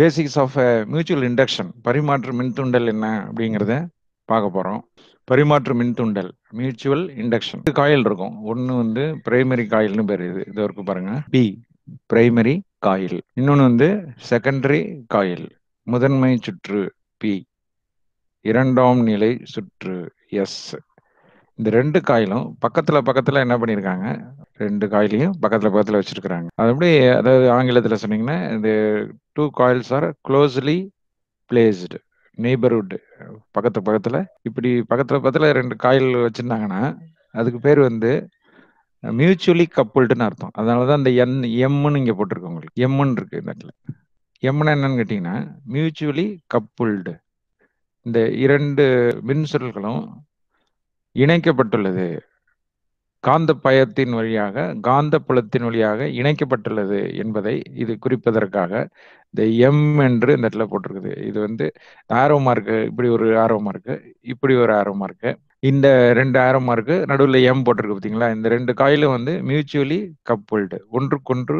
basics of mutual induction பரிமாற்று மின்தூண்டல் என்ன அப்படிங்கிறத பார்க்க போகிறோம் பரிமாற்று மின்தூண்டல் மியூச்சுவல் இண்டக்ஷன் இது காயில் இருக்கும் ஒன்று வந்து பிரைமரி காயில்னு பேர் இது இது வரைக்கும் பாருங்கள் பி பிரைமரி காயில் இன்னொன்று வந்து செகண்டரி காயில் முதன்மை சுற்று பி இரண்டாம் நிலை சுற்று எஸ் இந்த ரெண்டு காயிலும் பக்கத்துல பக்கத்துல என்ன பண்ணியிருக்காங்க ரெண்டு காயிலையும் பக்கத்துல பக்கத்துல வச்சிருக்கிறாங்க அது எப்படி அதாவது ஆங்கிலத்துல சொன்னீங்கன்னா இந்த two coils are closely placed neighbourhood பக்கத்து பக்கத்துல இப்படி பக்கத்துல பக்கத்துல ரெண்டு காயில் வச்சிருந்தாங்கன்னா அதுக்கு பேர் வந்து மியூச்சுவலி கப்புள்டுன்னு அர்த்தம் அதனாலதான் அந்த என் எம்முன்னு இங்க போட்டிருக்கு உங்களுக்கு எம்முன்னு இருக்கு இந்த இடத்துல எம்முன்னா என்னன்னு கேட்டீங்கன்னா மியூச்சுவலி கப்புள்டு இந்த இரண்டு மின்சொல்களும் இணைக்கப்பட்டுள்ளது காந்த பயத்தின் வழியாக காந்த புலத்தின் வழியாக இணைக்கப்பட்டுள்ளது என்பதை இது குறிப்பதற்காக இந்த எம் என்று இந்த இடத்துல போட்டிருக்குது இது வந்து ஆர்வமாக இருக்கு இப்படி ஒரு ஆர்வமாக இருக்கு இப்படி ஒரு ஆர்வமாக இருக்குது இந்த ரெண்டு ஆரம் மார்க்கு நடுவில் எம் போட்டிருக்கு பார்த்தீங்களா இந்த ரெண்டு காயிலும் வந்து மியூச்சுவலி கப்புல்டு ஒன்றுக்கொன்று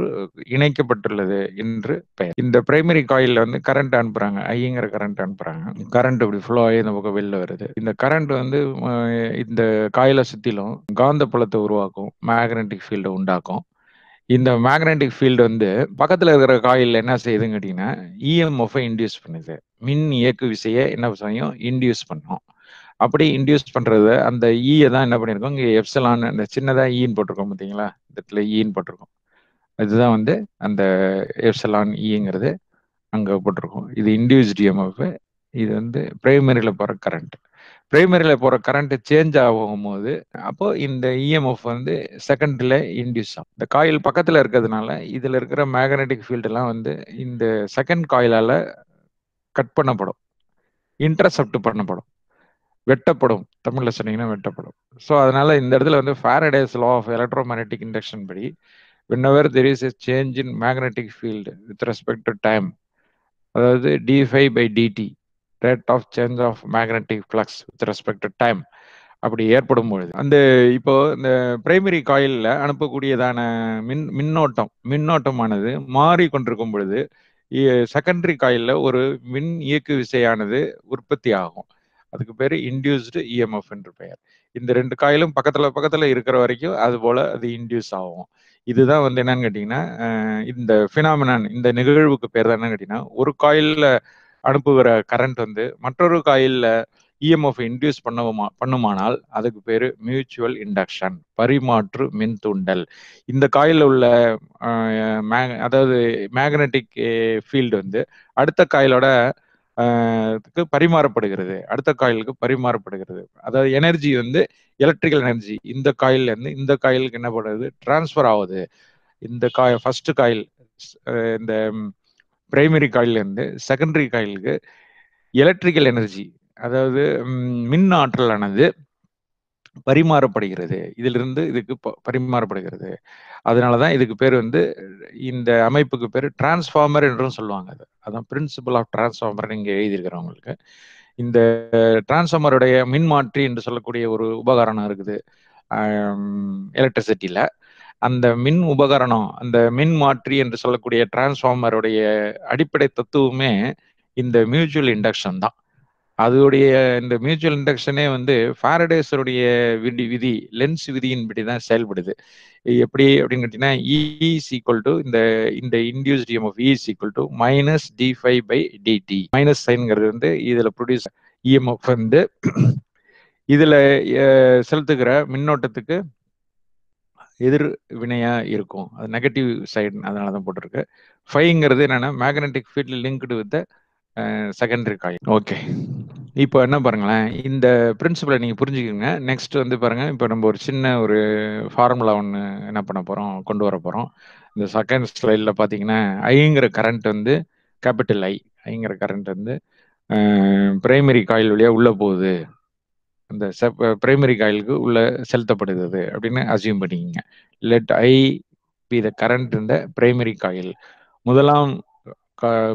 இணைக்கப்பட்டுள்ளது என்று பெயர் இந்த பிரைமரி காயில் வந்து கரண்ட் அனுப்புறாங்க ஐங்கிற கரண்ட் அனுப்புறாங்க கரண்ட் இப்படி ஃப்ளோ ஆகி இந்த பக்கம் வெளில வருது இந்த கரண்ட் வந்து இந்த காயில சுத்திலும் காந்த புலத்தை உருவாக்கும் மேக்னெட்டிக் ஃபீல்டை உண்டாக்கும் இந்த மேக்னெட்டிக் ஃபீல்டு வந்து பக்கத்தில் இருக்கிற காயில் என்ன செய்யுதுன்னு கேட்டிங்கன்னா இஎம்எஃப்ஐ e இன்டியூஸ் பண்ணுது மின் இயக்கு விசையை என்ன செய்யும் இன்டியூஸ் பண்ணும் அப்படியே இன்டியூஸ் பண்றது அந்த ஈயை e தான் என்ன பண்ணியிருக்கோம் இங்கே எப்சலான் அந்த சின்னதாக ஈன்னு e போட்டிருக்கோம் பார்த்தீங்களா இந்த இடத்துல ஈன்னு e போட்டிருக்கோம் இதுதான் வந்து அந்த எப்சலான் ஈங்கிறது அங்கே போட்டிருக்கோம் இது இன்டியூஸ்ட் டிஎம்எஃப் இது வந்து பிரைமரியில் போகிற கரண்ட் பிரைமரியில் போகிற கரண்ட் சேஞ்ச் ஆகும்போது அப்போ இந்த இஎம்எஃப் வந்து செகண்டில் இன்டியூஸ் ஆகும் இந்த காயில் பக்கத்தில் இருக்கிறதுனால இதில் இருக்கிற மேக்னெட்டிக் ஃபீல்டெல்லாம் வந்து இந்த செகண்ட் காயிலால் கட் பண்ணப்படும் இன்டர்செப்ட் பண்ணப்படும் வெட்டப்படும் தமிழ்ல சொன்னீங்கன்னா வெட்டப்படும் ஸோ அதனால இந்த இடத்துல வந்து Faraday's law of electromagnetic induction படி whenever there is a change in magnetic field with respect to time அதாவது d phi by dt rate of change of magnetic flux with respect to time அப்படி ஏற்படும் பொழுது அந்த இப்போ இந்த primary காயிலில் அனுப்பக்கூடியதான மின் மின்னோட்டம் மின்னோட்டமானது மாறி கொண்டிருக்கும் பொழுது செகண்டரி காயிலில் ஒரு மின் இயக்கு விசையானது உற்பத்தி ஆகும் அதுக்கு பேர் இன்டியூஸ்டு இஎம்எஃப் என்று பெயர் இந்த ரெண்டு காயிலும் பக்கத்தில் பக்கத்தில் இருக்கிற வரைக்கும் அது போல் அது இன்டியூஸ் ஆகும் இதுதான் வந்து என்னன்னு கேட்டிங்கன்னா இந்த ஃபினாமினான் இந்த நிகழ்வுக்கு பேர் தான் என்னன்னு கேட்டிங்கன்னா ஒரு காயிலில் அனுப்புகிற கரண்ட் வந்து மற்றொரு காயிலில் இஎம்எஃப் e இன்டியூஸ் பண்ணுமா பண்ணுமானால் அதுக்கு பேர் மியூச்சுவல் இண்டக்ஷன் பரிமாற்று மின் தூண்டல் இந்த காயில் உள்ள அதாவது மேக்னெட்டிக் ஃபீல்டு வந்து அடுத்த காயிலோட பரிமாறப்படுகிறது அடுத்த காயிலுக்கு பரிமாறப்படுகிறது அதாவது எனர்ஜி வந்து எலக்ட்ரிக்கல் எனர்ஜி இந்த காயில் இருந்து இந்த காயிலுக்கு என்ன பண்றது டிரான்ஸ்பர் ஆகுது இந்த காய் ஃபர்ஸ்ட் காயில் இந்த பிரைமரி காயிலேருந்து செகண்டரி காயிலுக்கு எலக்ட்ரிக்கல் எனர்ஜி அதாவது மின் ஆற்றலானது பரிமாறப்படுகிறது இதிலிருந்து இதுக்கு பரிமாறப்படுகிறது அதனால தான் இதுக்கு பேர் வந்து இந்த அமைப்புக்கு பேர் டிரான்ஸ்ஃபார்மர் என்றும் சொல்லுவாங்க அது அதான் பிரின்சிபல் ஆஃப் டிரான்ஸ்ஃபார்மர் இங்கே எழுதியிருக்கிறவங்களுக்கு இந்த டிரான்ஸ்ஃபார்மருடைய மின்மாற்றி என்று சொல்லக்கூடிய ஒரு உபகரணம் இருக்குது எலக்ட்ரிசிட்டியில் அந்த மின் உபகரணம் அந்த மின் மாற்றி என்று சொல்லக்கூடிய டிரான்ஸ்ஃபார்மருடைய அடிப்படை தத்துவமே இந்த மியூச்சுவல் இண்டக்ஷன் தான் அதோடைய இந்த மியூச்சுவல் இண்டக்ஷனே வந்து ஃபாரடேஸருடைய விதி விதி லென்ஸ் விதியின் தான் செயல்படுது எப்படி அப்படின்னு கேட்டீங்கன்னா இ ஈக்குவல் டு இந்த இந்த induced EMF equal to minus d phi by dt minus சைன்ங்கிறது வந்து இதில் ப்ரொடியூஸ் இஎம்எஃப் வந்து இதில் செலுத்துகிற மின்னோட்டத்துக்கு எதிர் வினையா இருக்கும் அது நெகட்டிவ் சைடு அதனால தான் போட்டிருக்கு ஃபைங்கிறது என்னன்னா magnetic field linked with secondary காயின் ஓகே இப்போ என்ன பாருங்களேன் இந்த பிரின்சிபலை நீங்கள் புரிஞ்சுக்கோங்க நெக்ஸ்ட் வந்து பாருங்கள் இப்போ நம்ம ஒரு சின்ன ஒரு ஃபார்முலா ஒன்று என்ன பண்ண போகிறோம் கொண்டு வர போகிறோம் இந்த செகண்ட் ஸ்லைடில் பார்த்தீங்கன்னா ஐங்கிற கரண்ட் வந்து கேபிட்டல் ஐ ஐங்கிற கரண்ட் வந்து பிரைமரி காயில் வழியாக உள்ளே போகுது அந்த செப் பிரைமரி காயிலுக்கு உள்ளே செலுத்தப்படுகிறது அப்படின்னு அசியூம் பண்ணிக்கிங்க let I be the current இந்த பிரைமரி காயில் முதலாம்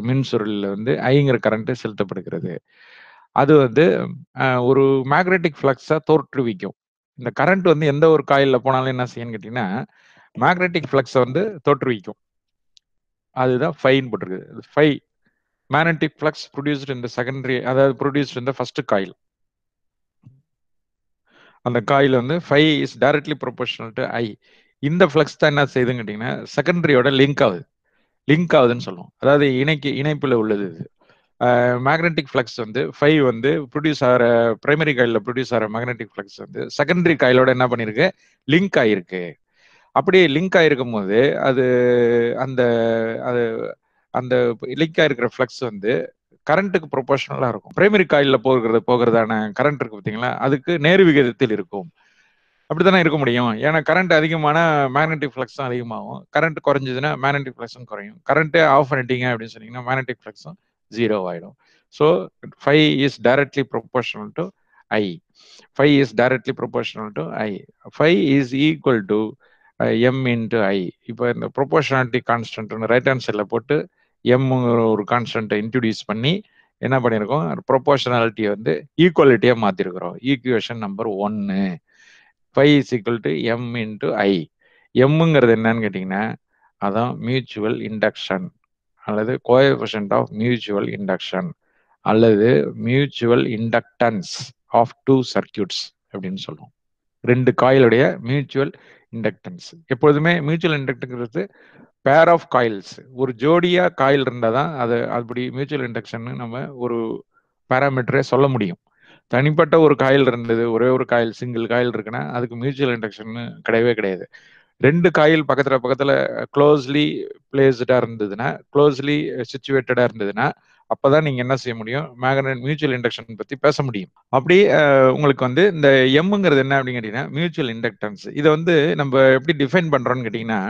மின்சுருளில் வந்து ஐங்கிற கரண்ட்டு செலுத்தப்படுகிறது அது வந்து ஒரு மேக்னெட்டிக் ஃப்ளக்ஸை தோற்றுவிக்கும் இந்த கரண்ட் வந்து எந்த ஒரு காயிலில் போனாலும் என்ன செய்யன்னு கேட்டிங்கன்னா மேக்னெட்டிக் ஃப்ளக்ஸை வந்து தோற்றுவிக்கும் அதுதான் ஃபைன் போட்டிருக்கு ஃபை மேக்னெட்டிக் ஃப்ளக்ஸ் ப்ரொடியூஸ்ட் இந்த செகண்டரி அதாவது ப்ரொடியூஸ்ட் இந்த ஃபர்ஸ்ட் காயில் அந்த காயில் வந்து phi is directly proportional to I இந்த ஃப்ளக்ஸ் தான் என்ன செய்யுதுன்னு கேட்டிங்கன்னா செகண்டரியோட லிங்க் ஆகுது லிங்க் ஆகுதுன்னு சொல்லுவோம் அதாவது இணைக்கு இணைப்பில் உள்ளது இது மேக்னெட்டிக் ஃப்ளக்ஸ் வந்து ஃபைவ் வந்து ப்ரொடியூஸ் ஆகிற ப்ரைமரி காயில் ப்ரொடியூஸ் ஆகிற மேக்னெட்டிக் ஃப்ளக்ஸ் வந்து செகண்டரி காயிலோட என்ன பண்ணியிருக்கு லிங்க் ஆகிருக்கு அப்படி லிங்க் ஆகிருக்கும் போது அது அந்த அது அந்த லிங்க் ஆகிருக்கிற ஃப்ளக்ஸ் வந்து கரண்ட்டுக்கு ப்ரொபோஷனலாக இருக்கும் ப்ரைமரி காயில் போகிறது போகிறதான கரண்ட் இருக்குது பார்த்தீங்களா அதுக்கு நேர் விகிதத்தில் இருக்கும் அப்படி தானே இருக்க முடியும் ஏன்னா கரண்ட் அதிகமான மேக்னெட்டிக் ஃப்ளக்ஸும் அதிகமாகும் கரண்ட் குறைஞ்சதுன்னா மேக்னெட்டிக் ஃப்ளக்ஸும் குறையும் கரண்ட்டே ஆஃப் பண்ணிட்டீங்க அப்படின்னு சொன்னீங்கன்னா மேக்னெட்டிக் ஃப்ளக்ஸும் ஜீரோ ஆயிடும் so phi is directly proportional to I phi is directly proportional to I phi is equal to M into I இப்போ இந்த ப்ரொபோர்ஷனாலிட்டி கான்ஸ்டன்ட்னு ரைட் ஹேண்ட் சைடில் போட்டு எம்ங்கிற ஒரு கான்ஸ்டன்ட்டை இன்ட்ரடியூஸ் பண்ணி என்ன பண்ணியிருக்கோம் ப்ரொபோர்ஷனாலிட்டியை வந்து ஈக்குவாலிட்டியாக மாற்றிருக்கிறோம் ஈக்குவேஷன் நம்பர் ஒன்று phi is equal to M into I எம்முங்கிறது என்னன்னு கேட்டிங்கன்னா அதான் மியூச்சுவல் இண்டக்ஷன் அல்லது கோஎஃபிஷியன்ட் ஆஃப் மியூச்சுவல் இண்டக்ஷன் அல்லது mutual inductance of two circuits அப்படின்னு சொல்லுவோம் ரெண்டு காயிலுடைய மியூச்சுவல் இண்டக்டன்ஸ் எப்பொழுதுமே மியூச்சுவல் இண்டக்டன்ஸ்ங்கிறது பேர் ஆஃப் காயில்ஸ் ஒரு ஜோடியாக காயில் இருந்தால் தான் அது அப்படி மியூச்சுவல் இண்டக்ஷன் நம்ம ஒரு பேராமீட்டரே சொல்ல முடியும் தனிப்பட்ட ஒரு காயில் இருந்தது ஒரே ஒரு காயில் சிங்கிள் காயில் இருக்குன்னா அதுக்கு மியூச்சுவல் இண்டக்ஷன் கிடையவே கிடையாது ரெண்டு காயில் பக்கத்துல பக்கத்துல க்ளோஸ்லி பிளேஸ்டா இருந்ததுன்னா க்ளோஸ்லி சுச்சுவேட்டடா இருந்ததுன்னா அப்பதான் நீங்க என்ன செய்ய முடியும் மேக்னட் மியூச்சுவல் இண்டக்ஷன் பத்தி பேச முடியும் அப்படி உங்களுக்கு வந்து இந்த எம்ங்கிறது என்ன அப்படின்னு மியூச்சுவல் இண்டக்டன்ஸ் இதை வந்து நம்ம எப்படி டிஃபைன் பண்றோம்னு கேட்டீங்கன்னா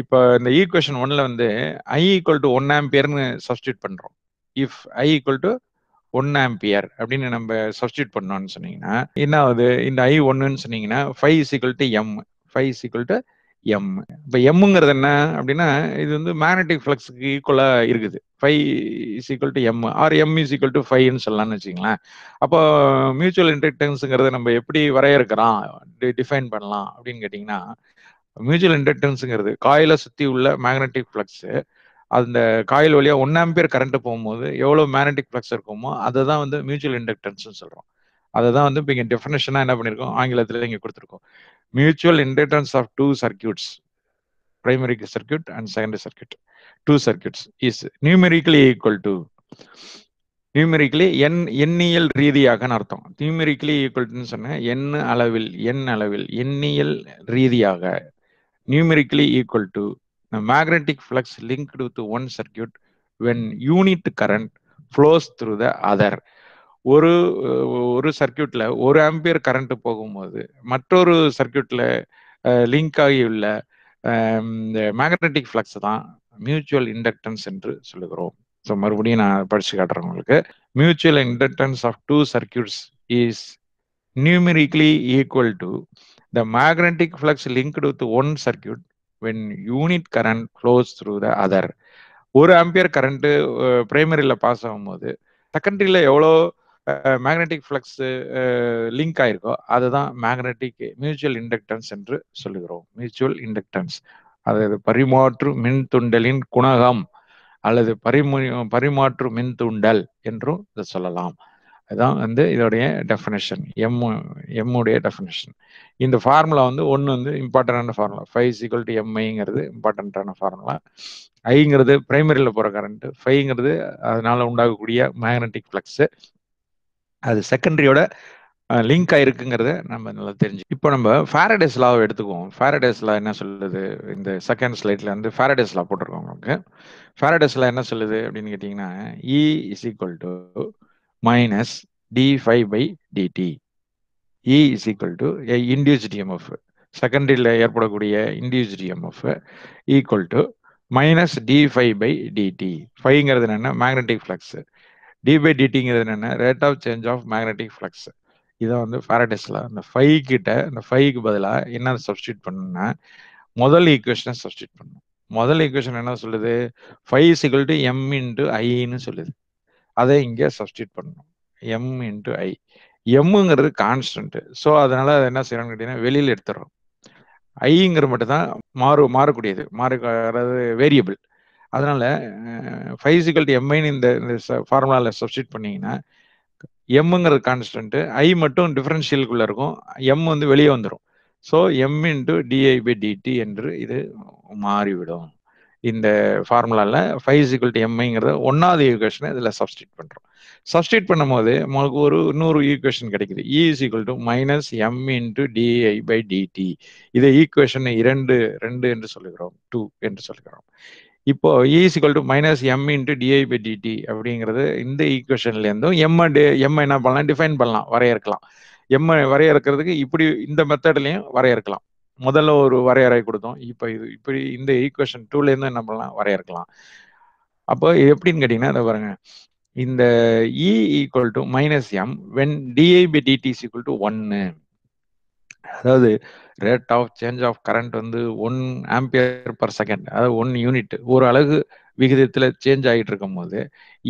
இப்போ இந்த ஈக்குவேஷன் ஒன்ல வந்து ஐ ஈக்குவல் டு ஒன் ஆம்பியர்னு சப்ஸ்டியூட் பண்றோம் if I equal to one ampere அப்படின்னு நம்ம சப்ஸ்டியூட் பண்ணோம்னு சொன்னீங்கன்னா என்ன ஆகுது இந்த ஐ ஒன்னுன்னு சொன்னீங்கன்னா phi is equal to M phi is equal to M இப்போ எம்முங்கிறது என்ன அப்படின்னா இது வந்து மேக்னட்டிக் ஃப்ளக்ஸுக்கு ஈக்குவலாக இருக்குது ஃபைவ் சீக்குவல் equal to M or M is equal to ஃபைவ்னு சொல்லலாம்னு வச்சுங்களேன் அப்போ மியூச்சுவல் இன்டெக்டன்ஸுங்கிறத நம்ம எப்படி வரையறுக்கிறோம் டிஃபைன் பண்ணலாம் அப்படின்னு கேட்டிங்கன்னா மியூச்சுவல் இன்டெக்டன்ஸுங்கிறது காயில சுற்றி உள்ள மேக்னட்டிக் ஃப்ளக்ஸு அந்த காயில் வழியாக ஒன் ஆம்பியர் கரண்ட்டு போகும்போது எவ்வளோ மேக்னட்டிக் ஃப்ளக்ஸ் இருக்குமோ அதை தான் வந்து மியூச்சுவல் இண்டக்டன்ஸ்னு சொல்கிறோம் அதை தான் வந்து இப்போ இங்கே டெஃபினேஷனாக என்ன பண்ணியிருக்கோம் ஆங்கிலத்தில் இங்கே கொடுத்துருக்கோம் mutual indictance of two circuits, primary circuit and secondary circuit, two circuits is numerically equal to numerically என் எண்ணியல் ரீதியாக அர்த்தம் நியூமெரிக்கலி ஈக்குவல்னு சொன்னேன் எண் அளவில் எண் அளவில் எண்ணியல் ரீதியாக numerically equal to magnetic flux linked with one circuit when unit current flows through the other ஒரு ஒரு சர்க்கியூட்ல ஒரு ஆம்பியர் கரண்ட் போகும்போது மற்றொரு சர்க்கியூட்ல லிங்க் ஆகியுள்ள மேக்னட்டிக் ஃப்ளக்ஸ் தான் மியூச்சுவல் இண்டக்டன்ஸ் என்று சொல்லுகிறோம் ஸோ மறுபடியும் நான் படிச்சு காட்டுறேன் உங்களுக்கு mutual inductance of two circuits is numerically equal to the magnetic flux linked with one circuit when unit current flows through the other ஒரு ஆம்பியர் கரண்ட்டு பிரைமரியில் பாஸ் ஆகும்போது செகண்டரியில் எவ்வளோ மேக்னெட்டிக் ஃப்ளக்ஸ் லிங்க் ஆயிருக்கோ அதுதான் மேக்னெட்டிக் மியூச்சுவல் இண்டக்டன்ஸ் என்று சொல்லுகிறோம் mutual inductance அதாவது பரிமாற்று மின் துண்டலின் குணகம் அல்லது பரிமு பரிமாற்று மின் துண்டல் என்றும் இதை சொல்லலாம் அதுதான் வந்து இதோடைய டெஃபினேஷன் எம் எம்முடைய டெஃபினேஷன் இந்த ஃபார்முலா வந்து ஒன்று வந்து இம்பார்ட்டண்ட்டான ஃபார்முலா ஃபைவ் சிக்கல் டு எம்ஐங்கிறது இம்பார்ட்டண்ட்டான ஃபார்முலா ஐங்கிறது பிரைமரியில் போகிற கரண்ட்டு ஃபைங்கிறது அதனால் உண்டாகக்கூடிய மேக்னட்டிக் ஃப்ளக்ஸு அது செகண்டரியோட லிங்க் ஆயிருக்குங்கிறத நம்ம நல்லா தெரிஞ்சு இப்போ நம்ம ஃபேரடேஸ் லாவை எடுத்துக்குவோம் ஃபேரடேஸ் லா என்ன சொல்லுது இந்த செகண்ட் ஸ்லைட்ல வந்து ஃபேரடேஸ் லா போட்டிருக்கோம் உங்களுக்கு ஃபேரடேஸ் லா என்ன சொல்லுது அப்படின்னு கேட்டிங்கன்னா E is equal to minus d phi by dt E is equal to induced EMF செகண்டரியில் ஏற்படக்கூடிய induced equal to minus d phi by dt ஃபைவ்ங்கிறது என்னென்னா மேக்னெட்டிக் ஃப்ளக்ஸு டிபை பை என்னென்ன rate of change of magnetic flux இதை வந்து ஃபேரடேஸில் அந்த five கிட்ட அந்த ஃபைவ்க்கு பதிலாக என்ன சப்ஸ்டியூட் பண்ணுன்னா முதல் ஈக்குவேஷனை சப்ஸ்டியூட் பண்ணும் முதல் ஈக்குவேஷன் என்ன சொல்லுது ஃபைவ் சிக்கல் டு எம் இன்ட்டு ஐன்னு சொல்லுது அதை இங்கே சப்ஸ்டியூட் பண்ணணும் எம் இன்ட்டு ஐ எம்முங்கிறது கான்ஸ்டன்ட்டு ஸோ அதனால் அதை என்ன செய்யணும்னு கேட்டிங்கன்னா வெளியில் எடுத்துடுறோம் ஐங்கிற மட்டும் தான் மாறு மாறக்கூடியது மாறு வேரியபிள் அதனால ஃபைசிக்கல் டு எம்ஐன்னு இந்த ஃபார்முலாவில் சப்ஸ்டியூட் பண்ணிங்கன்னா எம்முங்கிற கான்ஸ்டன்ட்டு ஐ மட்டும் டிஃபரன்ஷியலுக்குள்ளே இருக்கும் எம் வந்து வெளியே வந்துடும் so M into DI by DD என்று இது மாறிவிடும் இந்த ஃபார்முலாவில் ஃபைவ் டு எம்ஐங்கிறத ஒன்றாவது ஈக்குவேஷனை இதில் சப்ஸ்டியூட் பண்ணுறோம் சப்ஸ்டியூட் பண்ணும்போது உங்களுக்கு ஒரு இன்னொரு ஈக்குவேஷன் கிடைக்குது E equal to minus M into DI by dt இதை ஈக்குவேஷனை இரண்டு ரெண்டு என்று சொல்லுகிறோம் டூ என்று சொல்லுகிறோம் இப்போ ஈஸிக்கல் to minus M into DI by dt அப்படிங்கிறது இந்த ஈக்குவேஷன்லேருந்தும் எம்மை டே எம்மை என்ன பண்ணலாம் டிஃபைன் பண்ணலாம் வரையறுக்கலாம் எம்மை வரையறுக்கிறதுக்கு இப்படி இந்த மெத்தட்லையும் வரையறுக்கலாம் முதல்ல ஒரு வரையறை கொடுத்தோம் இப்போ இது இப்படி இந்த ஈக்குவேஷன் டூலேருந்து என்ன பண்ணலாம் வரையறுக்கலாம் அப்போ இது எப்படின்னு கேட்டிங்கன்னா அதை பாருங்க இந்த E equal to minus M when dI by dt is equal to ஒன்னு அதாவது rate of change of current வந்து ஒன் ஆம்பியர் பர் செகண்ட் அதாவது ஒன் யூனிட் ஒரு அழகு விகிதத்தில் சேஞ்ச் ஆகிட்டு இருக்கும் போது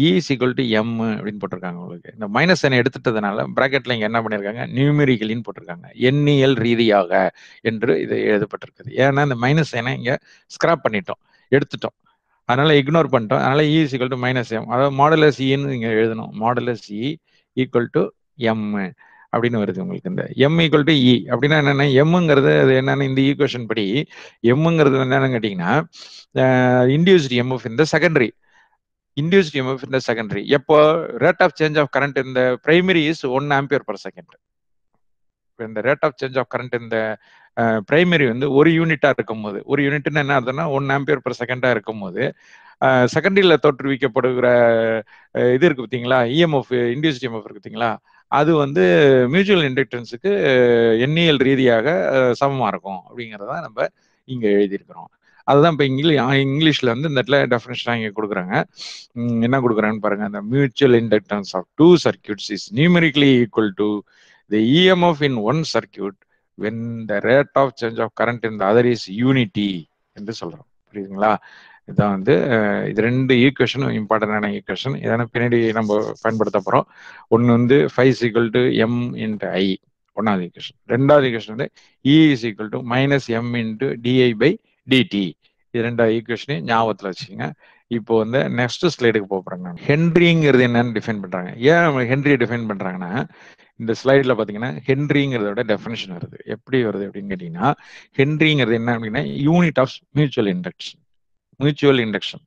இசிக்வல் e டு எம் அப்படின்னு போட்டிருக்காங்க உங்களுக்கு இந்த மைனஸ் என்னை எடுத்துட்டதுனால ப்ராக்கெட்ல இங்கே என்ன பண்ணியிருக்காங்க நியூமெரிக்கலின்னு போட்டிருக்காங்க எண்ணியல் ரீதியாக என்று இது எழுதப்பட்டிருக்குது ஏன்னா இந்த மைனஸ் என்னை இங்கே ஸ்க்ராப் பண்ணிட்டோம் எடுத்துட்டோம் அதனால இக்னோர் பண்ணிட்டோம் அதனால இசிக்வல் டு மைனஸ் எம் அதாவது மாடலஸ் இன்னு e இங்கே எழுதணும் modulus E equal to M அப்படின்னு வருது உங்களுக்கு இந்த எம் ஈக்குவல் டு இ அப்படின்னா என்னன்னா எம்ங்கிறது அது என்னன்னு இந்த ஈக்குவேஷன் படி எம்ங்கிறது என்னன்னு கேட்டிங்கன்னா எம் எம்எஃப் இந்த செகண்டரி எம் எம்எஃப் இந்த செகண்டரி எப்போ rate of change of current இந்த primary is one ampere per second இந்த rate of change of current இந்த பிரைமரி வந்து ஒரு யூனிட்டா இருக்கும் போது ஒரு யூனிட்னு என்ன ஆகுதுன்னா ஒன் ஆம்பியர் பர் செகண்டா இருக்கும் போது செகண்டரியில் தோற்றுவிக்கப்படுகிற இது இருக்கு பார்த்தீங்களா இஎம்எஃப் e இண்டியூஸ்ட் எம்எஃப் இருக்கு பார்த்தீங்களா அது வந்து மியூச்சுவல் இண்டக்டன்ஸுக்கு எண்ணியல் ரீதியாக சமமாக இருக்கும் அப்படிங்கிறத நம்ம இங்கே எழுதியிருக்கிறோம் அதுதான் இப்போ இங்கிலீஷ் இங்கிலீஷில் வந்து இந்த இடத்துல டெஃபினேஷனாக இங்கே கொடுக்குறாங்க என்ன கொடுக்குறாங்கன்னு பாருங்க இந்த mutual inductance of two circuits is numerically equal to the EMF in one circuit when the rate of change of current in the other is unity என்று சொல்கிறோம் புரியுதுங்களா இதான் வந்து இது ரெண்டு ஈக்குவேஷனும் இம்பார்ட்டண்டான ஈக்குவேஷன் இதனை பின்னாடி நம்ம பயன்படுத்த போகிறோம் ஒன்று வந்து ஃபைவ் சீக்வல் டு எம் இன்ட்டு ஐ ஒன்றாவது ஈக்குவேஷன் ரெண்டாவது ஈக்குவேஷன் வந்து E equal to minus M into DI by dt இது ரெண்டாவது ஈக்குவேஷனையும் ஞாபகத்தில் வச்சுக்கோங்க இப்போ வந்து நெக்ஸ்ட் ஸ்லைடுக்கு போகிறாங்க ஹென்ரிங்கிறது என்னன்னு டிஃபைன் பண்ணுறாங்க ஏன் ஹென்ரியை டிஃபைன் பண்ணுறாங்கன்னா இந்த ஸ்லைடில் பார்த்தீங்கன்னா ஹென்ரிங்கிறதோட டெஃபினேஷன் வருது எப்படி வருது அப்படின்னு கேட்டிங்கன்னா ஹென்ரிங்கிறது என்ன அப்படின்னா unit of mutual induction mutual induction